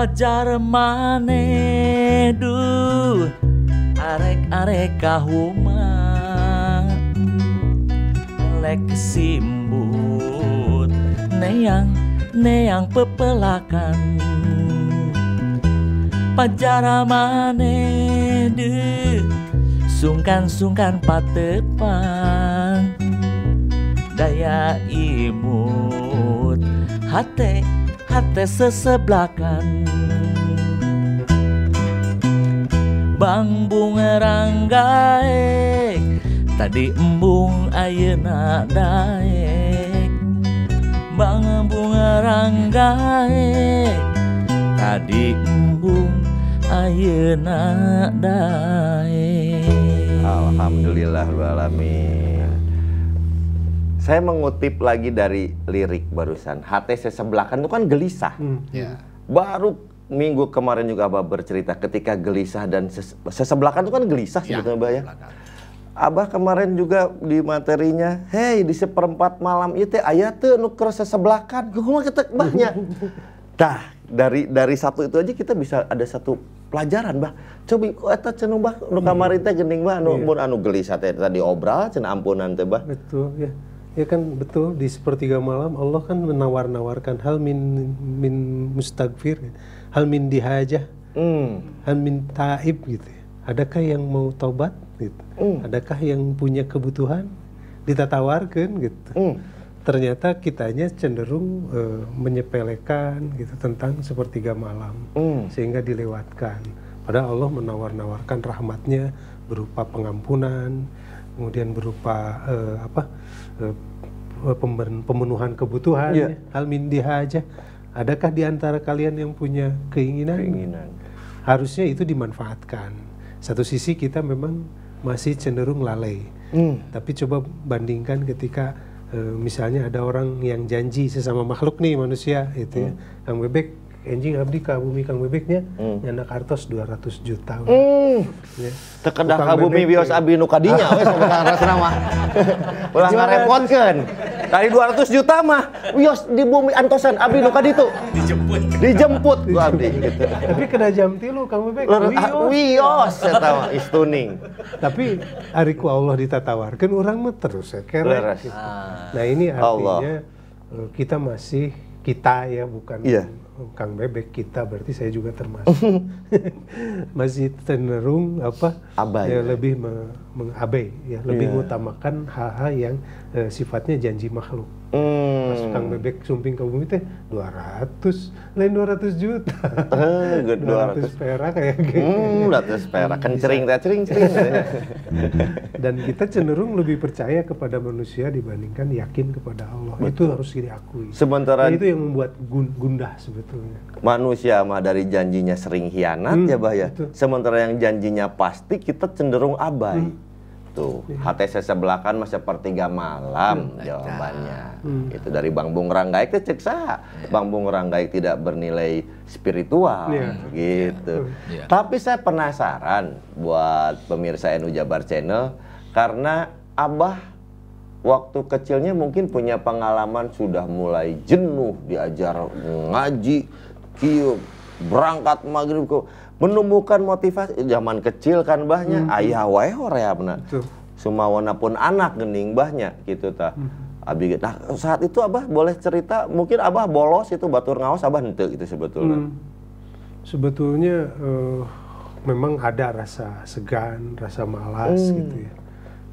pajar mane du arek-arek kahuma lek simbut neyang neyang pepelakan pajar mane du sungkan-sungkan patepan daya imut hati hati sesebelakan Bang bungeranggaek tadi embung ayeuna daek Bang bungeranggaek tadi embung ayeuna daek Alhamdulillah alamin saya mengutip lagi dari lirik barusan. HTC kan itu kan gelisah. Hmm. Yeah. Baru minggu kemarin juga Abah bercerita ketika gelisah dan ses kan itu kan gelisah iya, sebetulnya, abah ya. Kan. Abah kemarin juga di materinya, hei di seperempat malam itu ayah tuh nuker kan gue mah kita banyak. Dah dari dari satu itu aja kita bisa ada satu pelajaran bah. Coba kok eta cenu bah nu kamari teh gening bah anu yeah. anu gelisah teh tadi obral cenah ampunan teh bah. Betul ya. Ya kan betul di sepertiga malam Allah kan menawar-nawarkan hal min min mustagfir, hal min dihajah, mm. hal min taib gitu. Ya. Adakah yang mau taubat? Gitu. Mm. Adakah yang punya kebutuhan? Ditatawarkan gitu. Mm. Ternyata kitanya cenderung uh, menyepelekan gitu tentang sepertiga malam mm. sehingga dilewatkan. Padahal Allah menawar-nawarkan rahmatnya berupa pengampunan, kemudian berupa uh, apa uh, pemenuhan kebutuhan, yeah. hal mindiha aja. Adakah di antara kalian yang punya keinginan? Keinginan. Harusnya itu dimanfaatkan. Satu sisi kita memang masih cenderung lalai. Hmm. Tapi coba bandingkan ketika uh, misalnya ada orang yang janji sesama makhluk nih manusia itu ya. hmm. ya. yang Bebek Enjing abdi ke bumi Kang Bebeknya hmm. nyana kartos ratus juta. Hmm. Ya. Tekedah ka bumi bios ya. abdi nu kadinya we sabaraha rasna mah. Ulah ngarepotkeun. Dari 200 juta mah bios di bumi antosan abdi nu kaditu. Dijemput. Dijemput gua abdi Tapi kena jam tilu Kang Bebek. Ah, Wios. Wios eta ya mah istuning. Tapi hari ku Allah ditatawarkan orang mah terus ya Nah ini artinya eh, kita masih kita ya bukan yeah Kang Bebek kita berarti saya juga termasuk masih cenderung apa Abai. Ya, lebih mengabai ya lebih yeah. mengutamakan hal-hal yang uh, sifatnya janji makhluk Hmm. kang tukang bebek sumping ke bumi teh 200, lain 200 juta. Eh, dua 200, 200 perak kayak gitu. Hmm, 200 perak, kan cering, cering, cering. Dan kita cenderung lebih percaya kepada manusia dibandingkan yakin kepada Allah. Betul. Itu harus diakui. Sementara nah, itu yang membuat gundah sebetulnya. Manusia mah dari janjinya sering hianat hmm, ya, Bah ya. Betul. Sementara yang janjinya pasti kita cenderung abai. Hmm Tuh, iya. HTC sebelah kan masih sepertiga malam hmm, jawabannya. Hmm. Itu dari Bang Bung Ranggaik itu Ceksa. Iya. Bang Bung Ranggaik tidak bernilai spiritual iya. gitu. Tapi saya penasaran buat pemirsa NU Jabar Channel karena Abah waktu kecilnya mungkin punya pengalaman sudah mulai jenuh diajar ngaji, kiyuk, berangkat maghrib kok menemukan motivasi zaman kecil kan bahnya hmm. ayah wae horeamna Sumawana pun anak gening bahnya gitu ta hmm. abi nah saat itu abah boleh cerita mungkin abah bolos itu batur ngawas abah henteu gitu sebetulnya hmm. sebetulnya uh, memang ada rasa segan rasa malas hmm. gitu ya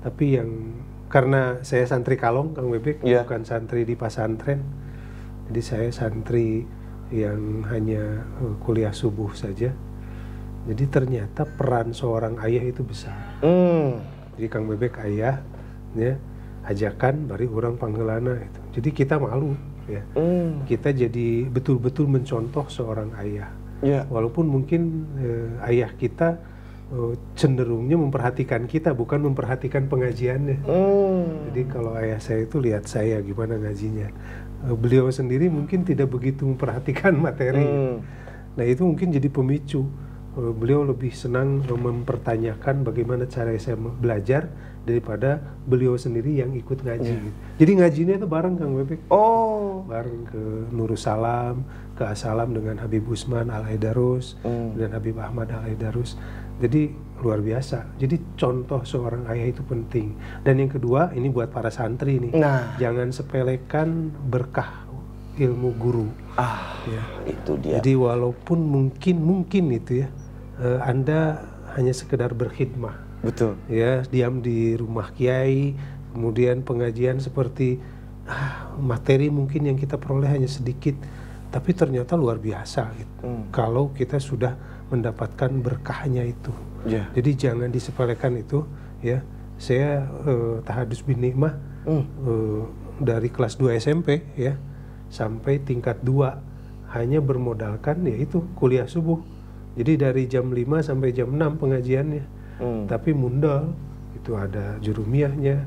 tapi yang karena saya santri kalong kang bebek yeah. bukan santri di pasantren jadi saya santri yang hanya eh, kuliah subuh saja jadi ternyata peran seorang ayah itu besar. Hmm. Jadi Kang Bebek ayah, ya, ajakan bari orang panggelana itu. Jadi kita malu ya. Hmm. Kita jadi betul-betul mencontoh seorang ayah. Yeah. Walaupun mungkin eh, ayah kita eh, cenderungnya memperhatikan kita bukan memperhatikan pengajiannya. Hmm. Jadi kalau ayah saya itu lihat saya gimana ngajinya. Eh, beliau sendiri mungkin tidak begitu memperhatikan materi. Hmm. Nah, itu mungkin jadi pemicu Eh, beliau lebih senang eh, mempertanyakan bagaimana cara saya belajar daripada beliau sendiri yang ikut ngaji. Yeah. Jadi ngajinya itu bareng Kang Bebek. Oh. Bareng ke Nurusalam, ke Asalam dengan Habib Usman Al darus mm. dan Habib Ahmad Al darus. Jadi luar biasa. Jadi contoh seorang ayah itu penting. Dan yang kedua ini buat para santri nih. Nah. Jangan sepelekan berkah ilmu guru. Ah, ya. itu dia. Jadi walaupun mungkin mungkin itu ya uh, Anda hanya sekedar berkhidmah. Betul. Ya, diam di rumah kiai, kemudian pengajian seperti ah, materi mungkin yang kita peroleh hanya sedikit, tapi ternyata luar biasa gitu. Hmm. Kalau kita sudah mendapatkan berkahnya itu. Yeah. Jadi jangan disepelekan itu, ya. Saya uh, tahadus bin nikmah hmm. uh, dari kelas 2 SMP ya sampai tingkat 2 hanya bermodalkan yaitu kuliah subuh jadi dari jam 5 sampai jam 6 pengajiannya. Hmm. Tapi mundal itu ada jurumiahnya,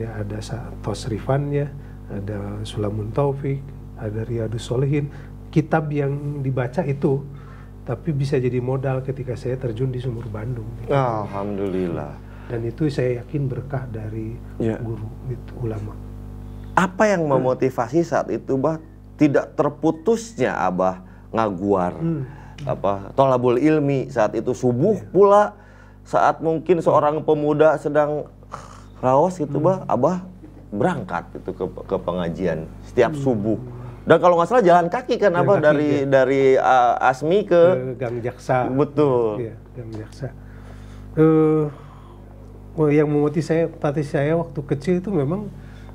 ya ada tosrifannya, ada sulamun taufik, ada riyadus solehin. Kitab yang dibaca itu tapi bisa jadi modal ketika saya terjun di sumur Bandung. Gitu. Alhamdulillah. Dan itu saya yakin berkah dari ya. guru itu ulama. Apa yang memotivasi saat itu, bah? Tidak terputusnya abah ngaguar. Hmm apa tolabul ilmi saat itu subuh yeah. pula saat mungkin seorang pemuda sedang raos gitu hmm. bah abah berangkat itu ke, ke pengajian setiap hmm. subuh dan kalau nggak salah jalan kaki kan jalan apa kaki, dari ya. dari uh, Asmi ke, ke Gang Jaksa betul ya, Gang Jaksa uh, yang memotivasi saya tadi saya waktu kecil itu memang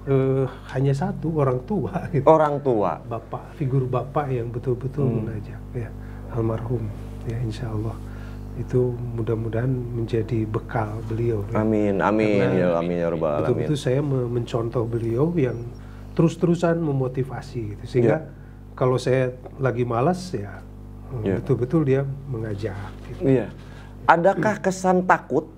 uh, hanya satu orang tua gitu. orang tua bapak figur bapak yang betul-betul hmm. mengajak ya almarhum ya insya Allah itu mudah-mudahan menjadi bekal beliau. Ya. Amin, amin, ya, amin ya robbal alamin. Itu saya mencontoh beliau yang terus-terusan memotivasi gitu. Sehingga yeah. kalau saya lagi malas ya betul eh, ya. betul-betul dia mengajak. Gitu. Iya. Adakah kesan takut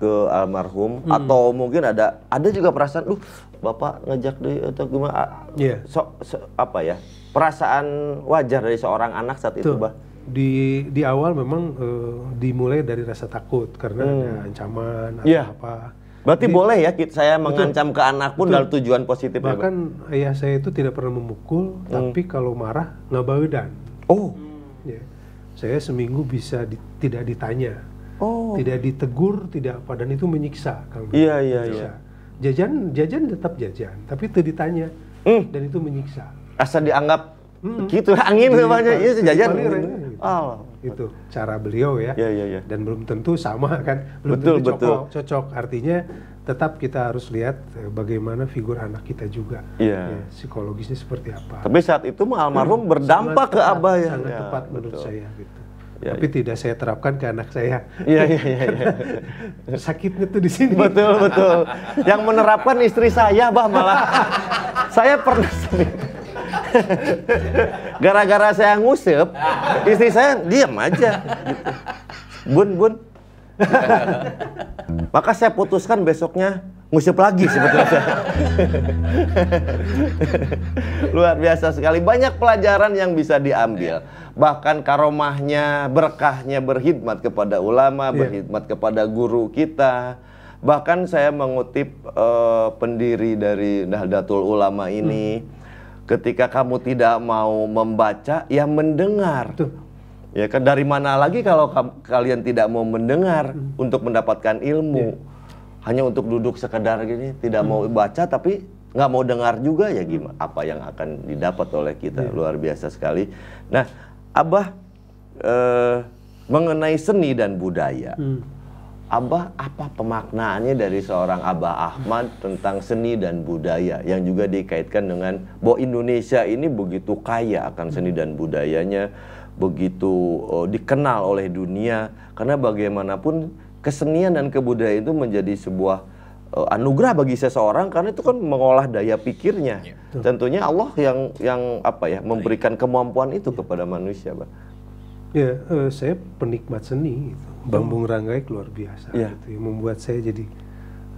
ke almarhum hmm. atau mungkin ada ada juga perasaan, duh bapak ngajak deh atau gimana? Yeah. So, so, apa ya perasaan wajar dari seorang anak saat Tuh. itu, bah? di di awal memang uh, dimulai dari rasa takut karena hmm. ada ancaman atau yeah. apa. Berarti Jadi, boleh ya saya mengancam betul, ke anak pun betul. dalam tujuan positif. Bahkan ya, ayah saya itu tidak pernah memukul, hmm. tapi kalau marah dan Oh. Ya. Saya seminggu bisa di, tidak ditanya, oh. tidak ditegur, tidak apa dan itu menyiksa kalau. Iya iya iya. Jajan jajan tetap jajan, tapi tidak ditanya hmm. dan itu menyiksa. Asal dianggap Hmm. Gitu angin namanya, itu iya, sejajar. Oh, Itu cara beliau ya. Ya, ya, ya. Dan belum tentu sama kan. Belum betul, tentu betul. Cocok, cocok. Artinya tetap kita harus lihat eh, bagaimana figur anak kita juga. Iya. Ya, psikologisnya seperti apa. Tapi saat itu almarhum hmm, berdampak ke abah ya. Sangat ya, tepat betul. menurut saya gitu. Ya, Tapi ya. tidak saya terapkan ke anak saya. Iya iya iya. Ya. Sakitnya tuh di sini. Betul betul. Yang menerapkan istri saya bah malah. saya pernah sendiri. Gara-gara saya ngusep, istri saya diam aja. Gitu. Bun, bun. Maka saya putuskan besoknya ngusip lagi sebetulnya. Luar biasa sekali. Banyak pelajaran yang bisa diambil. Bahkan karomahnya, berkahnya berkhidmat kepada ulama, yeah. berkhidmat kepada guru kita. Bahkan saya mengutip uh, pendiri dari Nahdlatul Ulama ini. Hmm Ketika kamu tidak mau membaca, ya mendengar. Tuh. Ya kan dari mana lagi kalau ka kalian tidak mau mendengar hmm. untuk mendapatkan ilmu? Yeah. Hanya untuk duduk sekedar gini, tidak hmm. mau baca tapi nggak mau dengar juga ya gimana apa yang akan didapat oleh kita yeah. luar biasa sekali. Nah, Abah eh, mengenai seni dan budaya. Hmm Abah apa pemaknaannya dari seorang Abah Ahmad tentang seni dan budaya yang juga dikaitkan dengan bahwa Indonesia ini begitu kaya akan seni dan budayanya, begitu uh, dikenal oleh dunia karena bagaimanapun kesenian dan kebudayaan itu menjadi sebuah uh, anugerah bagi seseorang karena itu kan mengolah daya pikirnya. Ya, Tentunya Allah yang yang apa ya memberikan kemampuan itu iya. kepada manusia, Pak. Ya, uh, saya penikmat seni gitu Bang hmm. Bung Ranggaik luar biasa yeah. gitu ya, membuat saya jadi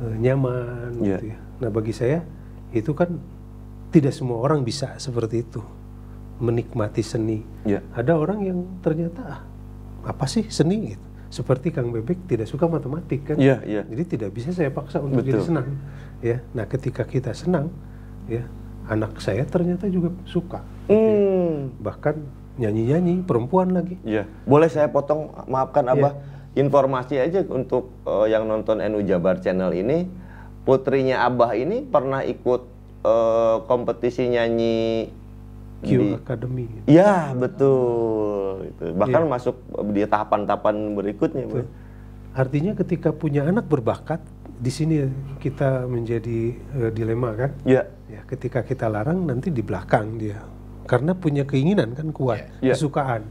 uh, nyaman yeah. gitu iya. ya. Nah, bagi saya itu kan tidak semua orang bisa seperti itu menikmati seni. Yeah. Ada orang yang ternyata ah, apa sih seni gitu. Seperti Kang Bebek tidak suka matematik kan. Yeah, yeah. Jadi tidak bisa saya paksa untuk Betul. jadi senang ya. Nah, ketika kita senang ya, anak saya ternyata juga suka. Gitu ya. Hmm. Bahkan nyanyi-nyanyi perempuan lagi. Iya. Boleh saya potong maafkan iya. Abah informasi aja untuk uh, yang nonton NU Jabar channel ini putrinya Abah ini pernah ikut uh, kompetisi nyanyi Q di, Academy. Gitu. Ya betul. Itu. Bahkan yeah. masuk di tahapan-tahapan berikutnya, Artinya ketika punya anak berbakat, di sini kita menjadi uh, dilema kan? Iya. Ya, ketika kita larang nanti di belakang dia. Karena punya keinginan kan kuat, yeah. Ya. kesukaan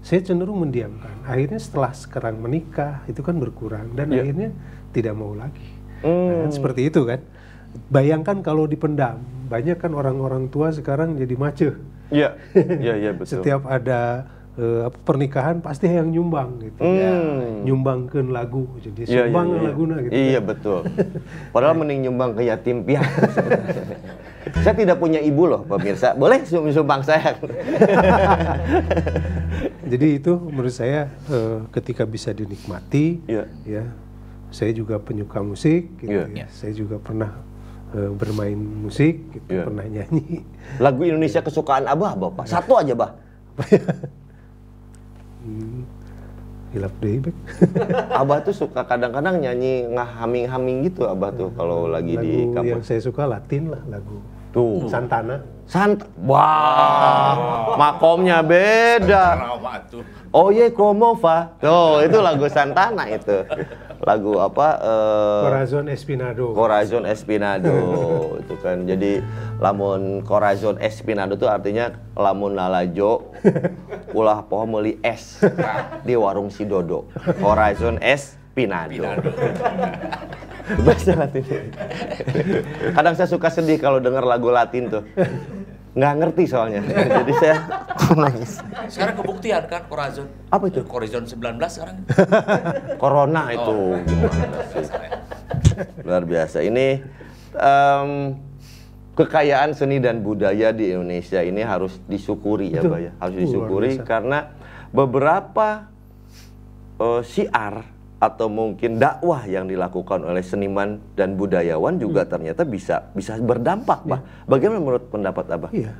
saya cenderung mendiamkan. Akhirnya setelah sekarang menikah itu kan berkurang dan yeah. akhirnya tidak mau lagi. Mm. Nah, kan hmm. seperti itu kan. Bayangkan kalau dipendam, banyak kan orang-orang tua sekarang jadi macet. Iya, iya, iya betul. Setiap ada uh, pernikahan pasti yang nyumbang gitu mm. ya. Hmm. Nyumbangkan lagu. Jadi yeah, iya, sumbang yeah, yeah. laguna gitu. Iya, kan. betul. Padahal mending nyumbang ke yatim piatu. saya tidak punya ibu loh pemirsa. Boleh sumbang saya. Jadi itu menurut saya eh, ketika bisa dinikmati, yeah. ya. Saya juga penyuka musik, gitu yeah. ya. Saya juga pernah eh, bermain musik, gitu, yeah. pernah nyanyi. Lagu Indonesia kesukaan abah, bapak satu aja bah. hmm. Hilap abah tuh suka kadang-kadang nyanyi ngah haming-haming gitu Abah tuh hmm. kalau lagi lagu di kampus. Yang saya suka Latin lah lagu Tuh. Santana. Sant Wah, wow. makomnya beda. Oh ye como Tuh, itu lagu Santana itu. Lagu apa? Uh, Corazon Espinado. Corazon Espinado itu kan. Jadi lamun Corazon Espinado itu artinya lamun lalajo ulah poho meuli es di warung si Dodo. Corazon Espinado. bahasa Latin. Kadang saya suka sedih kalau dengar lagu Latin tuh. Nggak ngerti soalnya. Jadi saya nangis. Sekarang kebuktian kan Corazon. Apa itu? Eh, Corazon 19 sekarang. Corona oh, itu. Oh. Luar biasa. Ini um, kekayaan seni dan budaya di Indonesia ini harus disyukuri ya, Pak ya. Harus disyukuri karena beberapa uh, siar atau mungkin dakwah yang dilakukan oleh seniman dan budayawan juga hmm. ternyata bisa bisa berdampak, Pak. Ya. Bagaimana menurut pendapat Abah? Iya.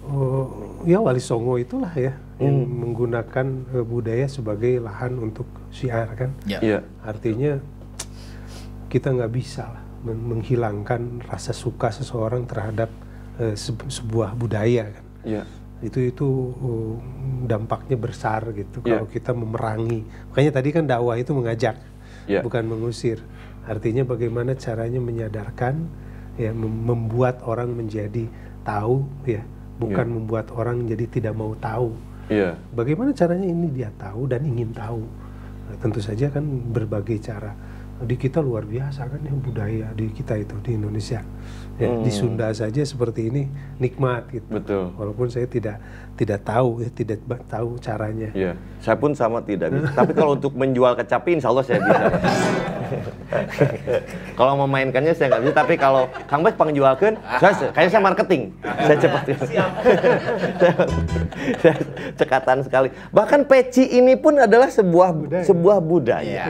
Uh, ya Wali Songo itulah ya hmm. yang menggunakan uh, budaya sebagai lahan untuk syiar kan. Ya. ya. Artinya kita nggak bisa lah menghilangkan rasa suka seseorang terhadap uh, se sebuah budaya kan. Ya itu itu um, dampaknya besar gitu yeah. kalau kita memerangi makanya tadi kan dakwah itu mengajak yeah. bukan mengusir artinya bagaimana caranya menyadarkan ya membuat orang menjadi tahu ya bukan yeah. membuat orang jadi tidak mau tahu yeah. bagaimana caranya ini dia tahu dan ingin tahu nah, tentu saja kan berbagai cara di kita luar biasa kan ya budaya di kita itu di Indonesia ya, hmm. di Sunda saja seperti ini nikmat gitu Betul. walaupun saya tidak tidak tahu, ya, tidak tahu caranya. Iya, saya pun sama tidak bisa. Tapi kalau untuk menjual kecapi, insya Allah saya bisa. kalau memainkannya saya nggak bisa, tapi kalau Kang Bas pengjualkan, saya, kayaknya saya marketing. Saya cepat. Siap. saya cekatan sekali. Bahkan peci ini pun adalah sebuah budaya. sebuah budaya. Ya,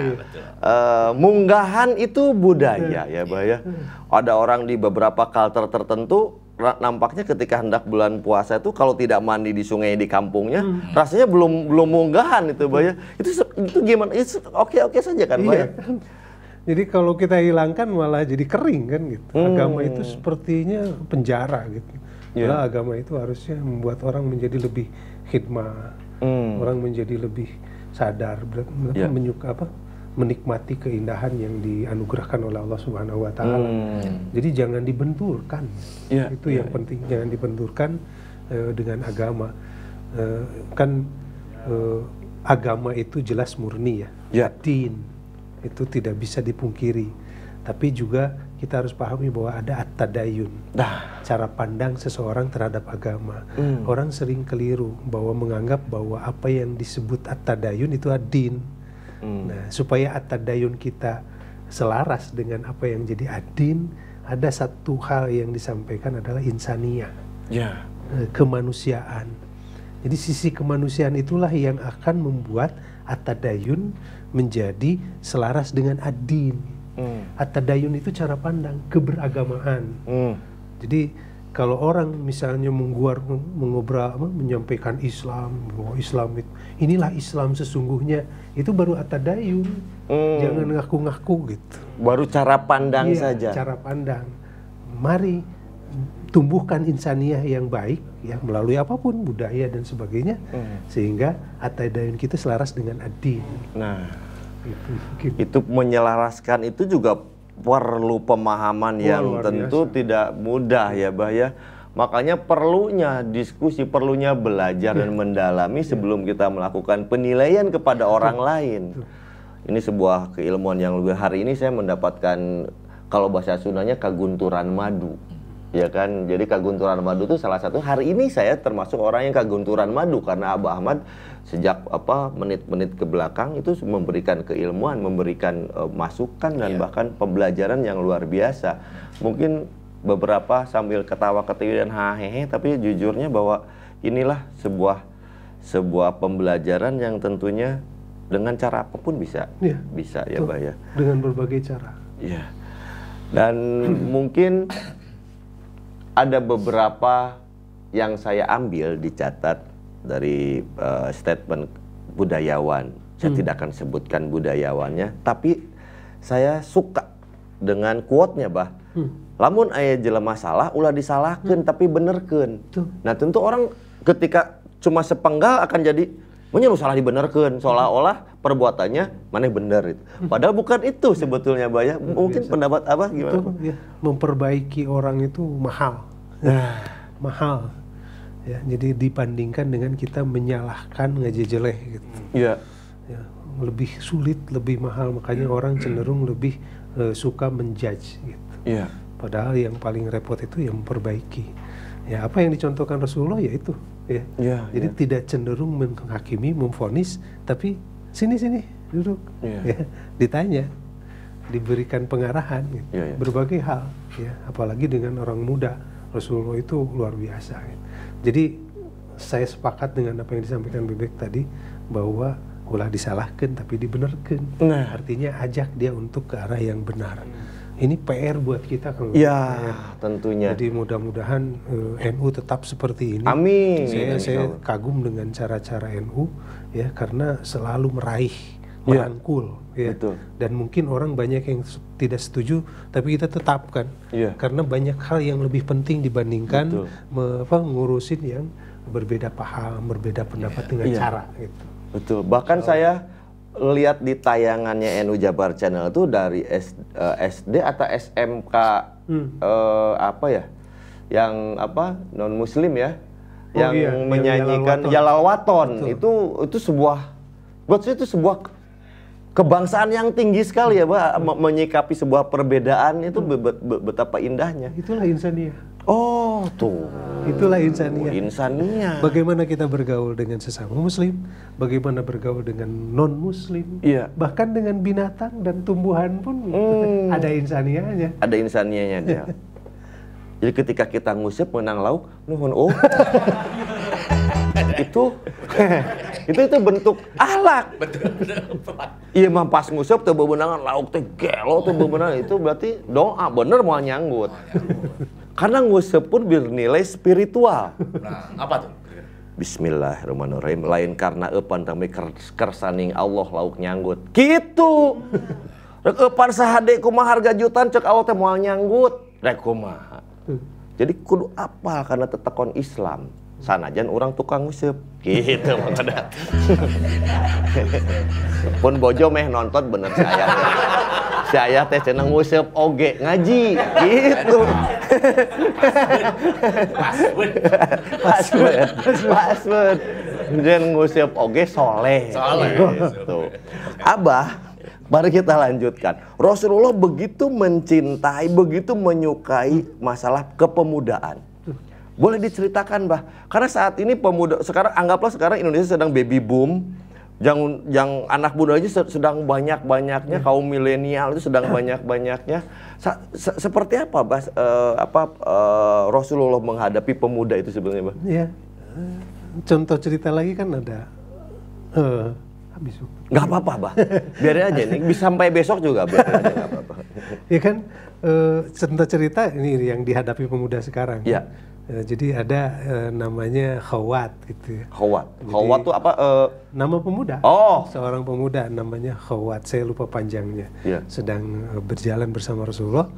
munggahan itu budaya ya, Bah ya. Iya. Ada orang di beberapa culture tertentu Nah, nampaknya ketika hendak bulan puasa itu kalau tidak mandi di sungai di kampungnya hmm. rasanya belum belum munggahan itu hmm. Itu itu gimana? Itu oke-oke saja kan iya. Ya? Jadi kalau kita hilangkan malah jadi kering kan gitu. Hmm. Agama itu sepertinya penjara gitu. Yeah. Iya. agama itu harusnya membuat orang menjadi lebih khidmah. Hmm. Orang menjadi lebih sadar, yeah. menyuka apa? menikmati keindahan yang dianugerahkan oleh Allah Subhanahu wa taala. Hmm. Jadi jangan dibenturkan. Ya, Itu ya, yang ya. penting jangan dibenturkan uh, dengan agama. Uh, kan uh, agama itu jelas murni ya. Ya. Din itu tidak bisa dipungkiri. Tapi juga kita harus pahami bahwa ada at-tadayun. Nah. Cara pandang seseorang terhadap agama. Hmm. Orang sering keliru bahwa menganggap bahwa apa yang disebut at-tadayun itu adin. din Hmm. Nah, supaya atadayun kita selaras dengan apa yang jadi adin, ada satu hal yang disampaikan adalah insania. Yeah. Ya. Kemanusiaan. Jadi sisi kemanusiaan itulah yang akan membuat atadayun menjadi selaras dengan adin. Hmm. Atadayun itu cara pandang keberagamaan. Hmm. Jadi kalau orang misalnya mengguar mengobra menyampaikan Islam bahwa Islam itu inilah Islam sesungguhnya itu baru atadayun hmm. jangan ngaku-ngaku gitu baru cara pandang iya, saja cara pandang mari tumbuhkan insaniah yang baik ya melalui apapun budaya dan sebagainya hmm. sehingga atadayun kita selaras dengan adin nah itu, gitu. itu menyelaraskan itu juga perlu pemahaman yang tentu tidak mudah ya Bah ya. Makanya perlunya diskusi, perlunya belajar dan iya. mendalami sebelum kita melakukan penilaian kepada orang lain. Ini sebuah keilmuan yang lebih hari ini saya mendapatkan kalau bahasa sunanya kagunturan madu. Ya kan, jadi kagunturan madu itu salah satu. Hari ini saya termasuk orang yang kagunturan madu karena Abah Ahmad sejak apa menit-menit ke belakang itu memberikan keilmuan, memberikan uh, masukan dan yeah. bahkan pembelajaran yang luar biasa. Mungkin beberapa sambil ketawa-ketiwi dan hahehe, tapi jujurnya bahwa inilah sebuah sebuah pembelajaran yang tentunya dengan cara apapun bisa, yeah. bisa ya, Bah ya. Dengan berbagai cara. Iya. Yeah. Dan mungkin ada beberapa yang saya ambil dicatat dari uh, statement budayawan. Saya hmm. tidak akan sebutkan budayawannya, tapi saya suka dengan quote-nya, Bah. Hmm. Lamun ayah jelema salah, ulah disalahkan, hmm. tapi benerkan. Nah tentu orang ketika cuma sepenggal akan jadi lu salah dibenarkan seolah-olah perbuatannya yang benar itu hmm. padahal bukan itu iya. sebetulnya banyak ya. mungkin Biasa. pendapat apa gimana itu, ya, memperbaiki orang itu mahal nah. mahal ya jadi dibandingkan dengan kita menyalahkan ngejejeleh gitu ya. ya lebih sulit lebih mahal makanya iya. orang cenderung lebih uh, suka menjudge gitu ya. padahal yang paling repot itu yang memperbaiki Ya apa yang dicontohkan Rasulullah ya itu. Ya. ya Jadi ya. tidak cenderung menghakimi, memfonis, tapi sini sini duduk, ya. Ya. ditanya, diberikan pengarahan, ya, ya. ya. berbagai hal. Ya. Apalagi dengan orang muda, Rasulullah itu luar biasa. Gitu. Jadi saya sepakat dengan apa yang disampaikan Bebek tadi bahwa ulah disalahkan tapi dibenarkan. Nah. Artinya ajak dia untuk ke arah yang benar. Hmm ini PR buat kita kalau ya PR. tentunya jadi mudah-mudahan uh, eh, NU tetap seperti ini amin saya, amin. saya kagum dengan cara-cara NU ya karena selalu meraih iya. merangkul ya, ya. Betul. dan mungkin orang banyak yang tidak setuju tapi kita tetapkan ya. karena banyak hal yang lebih penting dibandingkan me, apa, ngurusin yang berbeda paham berbeda pendapat ya. dengan ya. cara gitu betul bahkan so, saya lihat di tayangannya NU Jabar Channel itu dari S, uh, eh, SD atau SMK hmm. uh, apa ya yang apa non muslim ya oh, yang iya. menyanyikan Yalawaton itu itu sebuah buat saya itu sebuah kebangsaan yang tinggi sekali ya, Pak, hmm. menyikapi sebuah perbedaan itu hmm. betapa indahnya. Itulah insan insania. Oh, tuh. Itulah insania. Insania. Bagaimana kita bergaul dengan sesama muslim, bagaimana bergaul dengan non muslim, iya. bahkan dengan binatang dan tumbuhan pun hmm. ada insanianya. Ada insanianya dia. Jadi ketika kita ngusip menang lauk, nuhun oh. itu itu itu bentuk alat. Iya mah pas ngusap tuh bebenangan lauk teh gelo tuh bebenangan itu berarti doa bener mau nyanggut. Karena ngusep pun bernilai spiritual. Nah, apa tuh? Bismillahirrahmanirrahim. Lain karena epan tapi kersaning Allah lauk nyanggut. Gitu. Rek epan sahade kumaha harga jutaan cek Allah teh nyanggut. Rek kumaha. Jadi kudu apa karena tetekon Islam sanajan orang tukang ngusep gitu makanya pun bojo meh nonton bener saya saya teh seneng ngusep oge ngaji gitu password password password jangan ngusep oge soleh soleh gitu. abah Mari kita lanjutkan. Rasulullah begitu mencintai, begitu menyukai masalah kepemudaan boleh diceritakan, Mbah. Karena saat ini pemuda sekarang anggaplah sekarang Indonesia sedang baby boom. Yang yang anak muda aja sedang banyak-banyaknya hmm. kaum milenial itu sedang hmm. banyak-banyaknya. Se seperti apa, Mbah? E, apa e, Rasulullah menghadapi pemuda itu sebenarnya, Mbah? Iya. Contoh cerita lagi kan ada uh, habis waktu. Gak apa-apa, Mbah. Biar aja nih, bisa sampai besok juga, Mbah. apa-apa. Iya kan, e, cerita cerita ini yang dihadapi pemuda sekarang. Iya. Eh, jadi ada e, namanya Khawat gitu. Khawat. Jadi, khawat tuh apa? E... Nama pemuda. Oh. Seorang pemuda namanya Khawat. Saya lupa panjangnya. Yeah. Sedang e, berjalan bersama Rasulullah.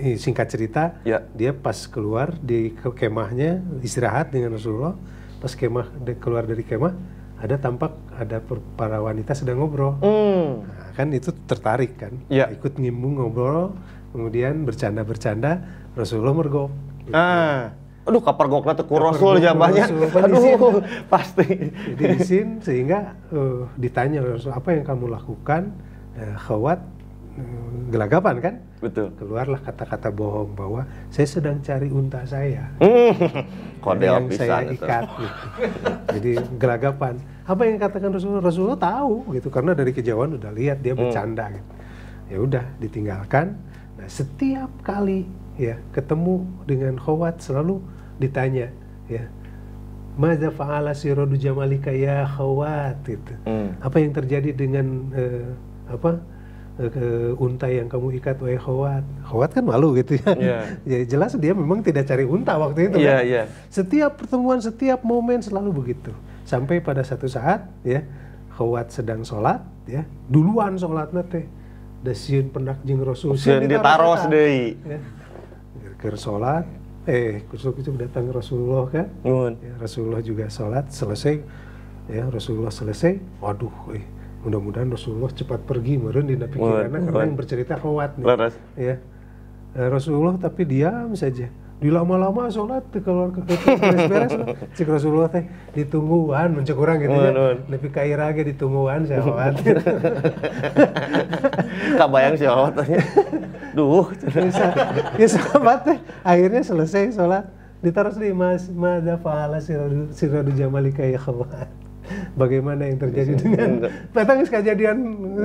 E, singkat cerita, yeah. dia pas keluar di ke kemahnya istirahat dengan Rasulullah. Pas kemah de keluar dari kemah, ada tampak ada para wanita sedang ngobrol. Mm. Nah, kan itu tertarik kan? Yeah. Ikut ngimbung ngobrol, kemudian bercanda-bercanda. Rasulullah mergok gitu. Ah. Aduh kapergokna teu rasul jawabannya. Aduh pasti. Diisin sehingga uh, ditanya Rasul apa yang kamu lakukan uh, khawat eh, gelagapan kan? Betul. Keluarlah kata-kata bohong bahwa saya sedang cari unta saya. Kode yang saya ikat gitu. Jadi gelagapan. Apa yang katakan Rasulullah? Rasulullah tahu gitu karena dari kejauhan udah lihat dia hmm. bercanda gitu. Ya udah ditinggalkan. Nah, setiap kali ya ketemu dengan khawat selalu ditanya ya Maza fa'ala sirodu jamalika ya khawat itu. Hmm. Apa yang terjadi dengan uh, apa uh, unta yang kamu ikat wahai khawat? Khawat kan malu gitu ya. Yeah. Ya, jelas dia memang tidak cari unta waktu itu yeah, kan. Yeah. Setiap pertemuan, setiap momen selalu begitu. Sampai pada satu saat ya khawat sedang sholat ya duluan sholat nate. Dasiun pendak jing Rasul. Sieun ditaros deh. Ya akhir sholat, eh kusuk itu datang Rasulullah kan, Ya, Rasulullah juga sholat selesai, ya Rasulullah selesai, waduh, eh, mudah-mudahan Rasulullah cepat pergi meren di pikirannya karena yang bercerita kuat ya. Eh, Rasulullah tapi diam saja dilama-lama sholat kalau beres-beres cik Rasulullah teh ditungguan mencek orang gitu ya lebih kaira aja ditungguan bayang kabayang khawatirnya duh ya sholat teh akhirnya selesai sholat ditaruh di mas mada faala siradu jamalika ya khawat bagaimana yang terjadi dengan petang kejadian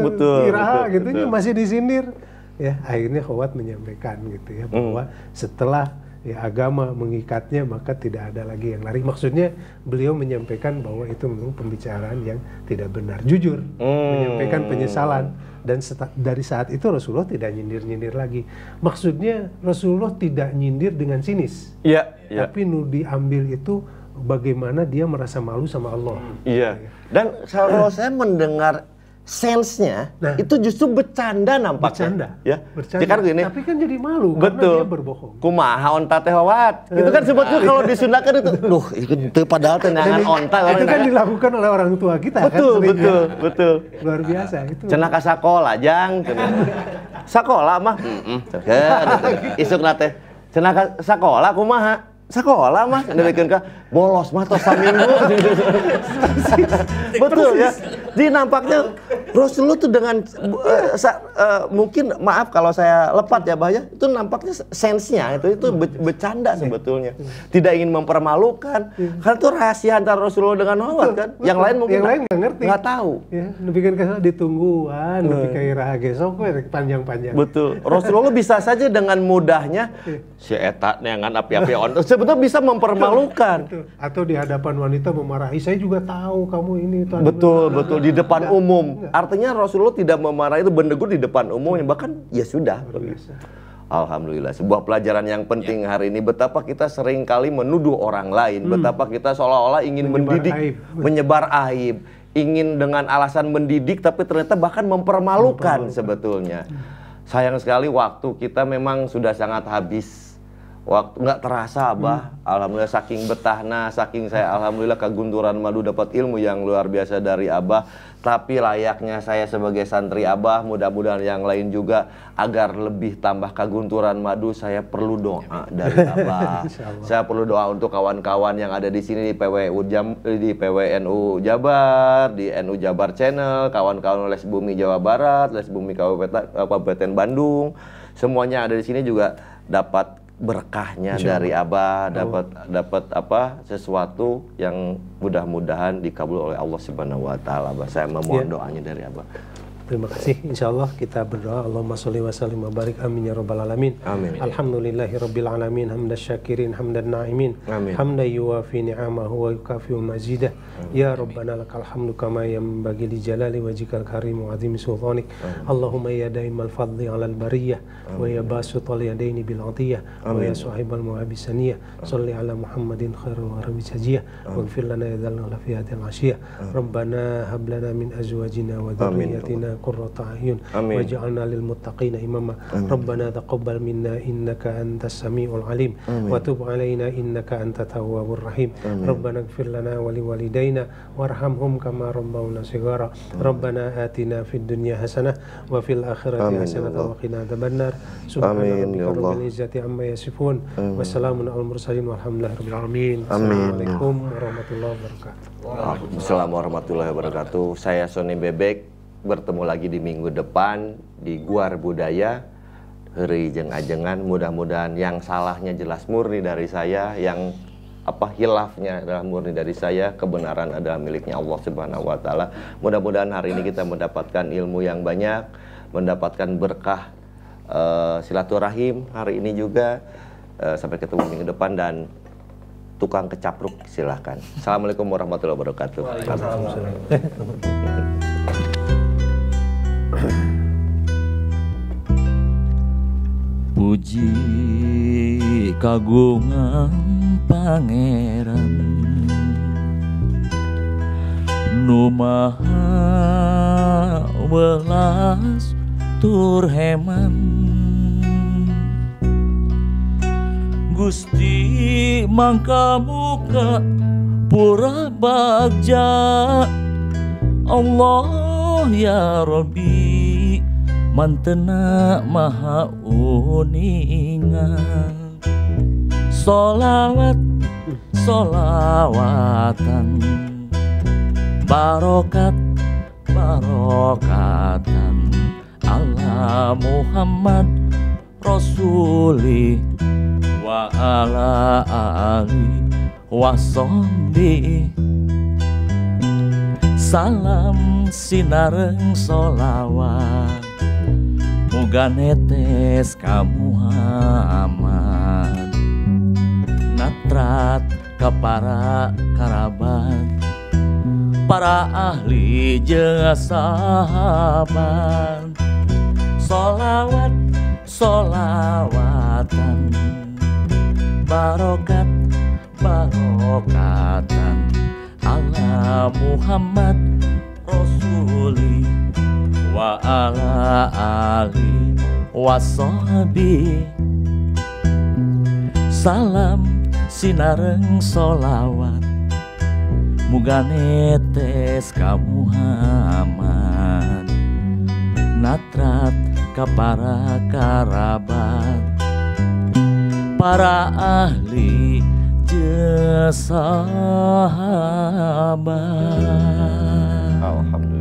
betul, eh, iraha gitu betul. masih disindir ya akhirnya khawat menyampaikan gitu ya bahwa hmm. setelah ya agama mengikatnya maka tidak ada lagi yang lari. Maksudnya beliau menyampaikan bahwa itu memang pembicaraan yang tidak benar, jujur, hmm. menyampaikan penyesalan dan dari saat itu Rasulullah tidak nyindir-nyindir lagi. Maksudnya Rasulullah tidak nyindir dengan sinis. ya, ya. Tapi nudi ambil itu bagaimana dia merasa malu sama Allah. Iya. Dan kalau saya mendengar sensenya nah, itu justru bercanda nampaknya. Bercanda. Ya. ya. Bercanda. Ya, kan gini. Tapi kan jadi malu Betul. karena dia berbohong. Kumaha onta teh wawat. Eh. Itu kan sebetulnya kalau disundakan itu duh itu padahal tenangan onta kan. Itu kan dilakukan oleh orang tua kita betul, kan. Betul, betul, betul. Luar biasa itu. Cenah ka sakola jang. sakola mah. Heeh. Isuk nate. teh. Cenah ka sakola kumaha? sekolah mah, ke bolos mah tos minggu. Betul ya. Jadi nampaknya Rasulullah tuh dengan uh, sa, uh, mungkin maaf kalau saya lepat ya bahaya itu nampaknya sensnya itu itu be bercanda sebetulnya. Tidak ingin mempermalukan iya. karena itu rahasia antara Rasulullah dengan Muhammad kan. Betul. Yang lain mungkin yang nggak ngerti. Nggak tahu. Ya, lebih kan ditungguan, nah. lebih kayak gesok panjang-panjang. Betul. Rasulullah bisa saja dengan mudahnya iya. si etat dengan api-api on. Sebetulnya bisa mempermalukan. Betul. Atau di hadapan wanita memarahi, saya juga tahu kamu ini. Betul, betul di depan enggak, iya. umum. Enggak. Iya. Artinya Rasulullah tidak memarahi itu bernegur di depan umum, iya. bahkan ya sudah. Alhamdulillah, sebuah pelajaran yang penting ya. hari ini betapa kita sering kali menuduh orang lain, hmm. betapa kita seolah-olah ingin menyebar mendidik, aib. menyebar aib, ingin dengan alasan mendidik tapi ternyata bahkan mempermalukan, mempermalukan. sebetulnya. Sayang sekali waktu kita memang sudah sangat habis waktu nggak terasa hmm. abah hmm. alhamdulillah saking betahna saking saya alhamdulillah kegunduran madu dapat ilmu yang luar biasa dari abah tapi layaknya saya sebagai santri abah mudah-mudahan yang lain juga agar lebih tambah kegunturan madu saya perlu doa dari abah saya perlu doa untuk kawan-kawan yang ada di sini di PWU Jam, di PWNU Jabar di NU Jabar Channel kawan-kawan Les Bumi Jawa Barat Les Bumi Kabupaten Bandung semuanya ada di sini juga dapat berkahnya Insya dari Abah dapat dapat apa sesuatu yang mudah-mudahan dikabul oleh Allah Subhanahu wa taala. saya memohon yeah. doanya dari Abah. Terima kasih. Insya Allah kita berdoa. Allahumma sholli wa sallim wa barik. Amin ya rabbal alamin. Amin. Alhamdulillahi rabbil alamin. Hamdan syakirin, hamdan na'imin. Amin. Hamdan yuwafi ni'amahu wa yukafi mazidah. Amin. Ya Rabbana lakal hamdu kama bagi li jalali wajikal karim azim sultanik. Amin. Allahumma ya daimal fadli al bariyah Amin. wa ya al yadaini bil 'atiyah wa ya sahibal muhabisaniyah. Salli 'ala Muhammadin khairul warabi sajiyah. gfir lana ya dzalna fi hadhihi al Rabbana hablana min azwajina wa ya dhurriyyatina لنا قرة أعين واجعلنا للمتقين إماما ربنا تقبل منا إنك أنت السميع العليم وتب علينا إنك أنت التواب الرحيم ربنا اغفر لنا ولوالدينا وارحمهم كما ربونا صغارا ربنا آتنا في الدنيا حسنة وفي الآخرة حسنة وقنا عذاب النار سبحان ربك رب العزة عما يصفون وسلام على المرسلين والحمد لله رب العالمين Assalamualaikum warahmatullahi wabarakatuh. Waalaikumsalam warahmatullahi wabarakatuh. Saya Sony Bebek bertemu lagi di minggu depan di Guar Budaya. hari jeng-ajengan, mudah-mudahan yang salahnya jelas murni dari saya, yang apa hilafnya adalah murni dari saya, kebenaran adalah miliknya Allah Subhanahu wa taala. Mudah-mudahan hari ini kita mendapatkan ilmu yang banyak, mendapatkan berkah uh, silaturahim hari ini juga. Uh, sampai ketemu minggu depan dan tukang kecapruk silahkan. Assalamualaikum warahmatullahi wabarakatuh. Waalaikumsalam. puji kagungan pangeran numah welas turheman, Gusti mangka buka pura bagja Allah ya Rabbi mantena maha uningan solawat solawatan barokat barokatan Allah Muhammad Rasuli wa ala ali wa Sombi, salam sinareng solawat Semoga netes kamu aman Natrat ke para karabat Para ahli sahabat Solawat, solawatan Barokat, barokatan Allah Muhammad Rasulullah wa ala ali wasohbi salam sinareng solawat muga netes kamu aman natrat kapara karabat para ahli jesahabat Alhamdulillah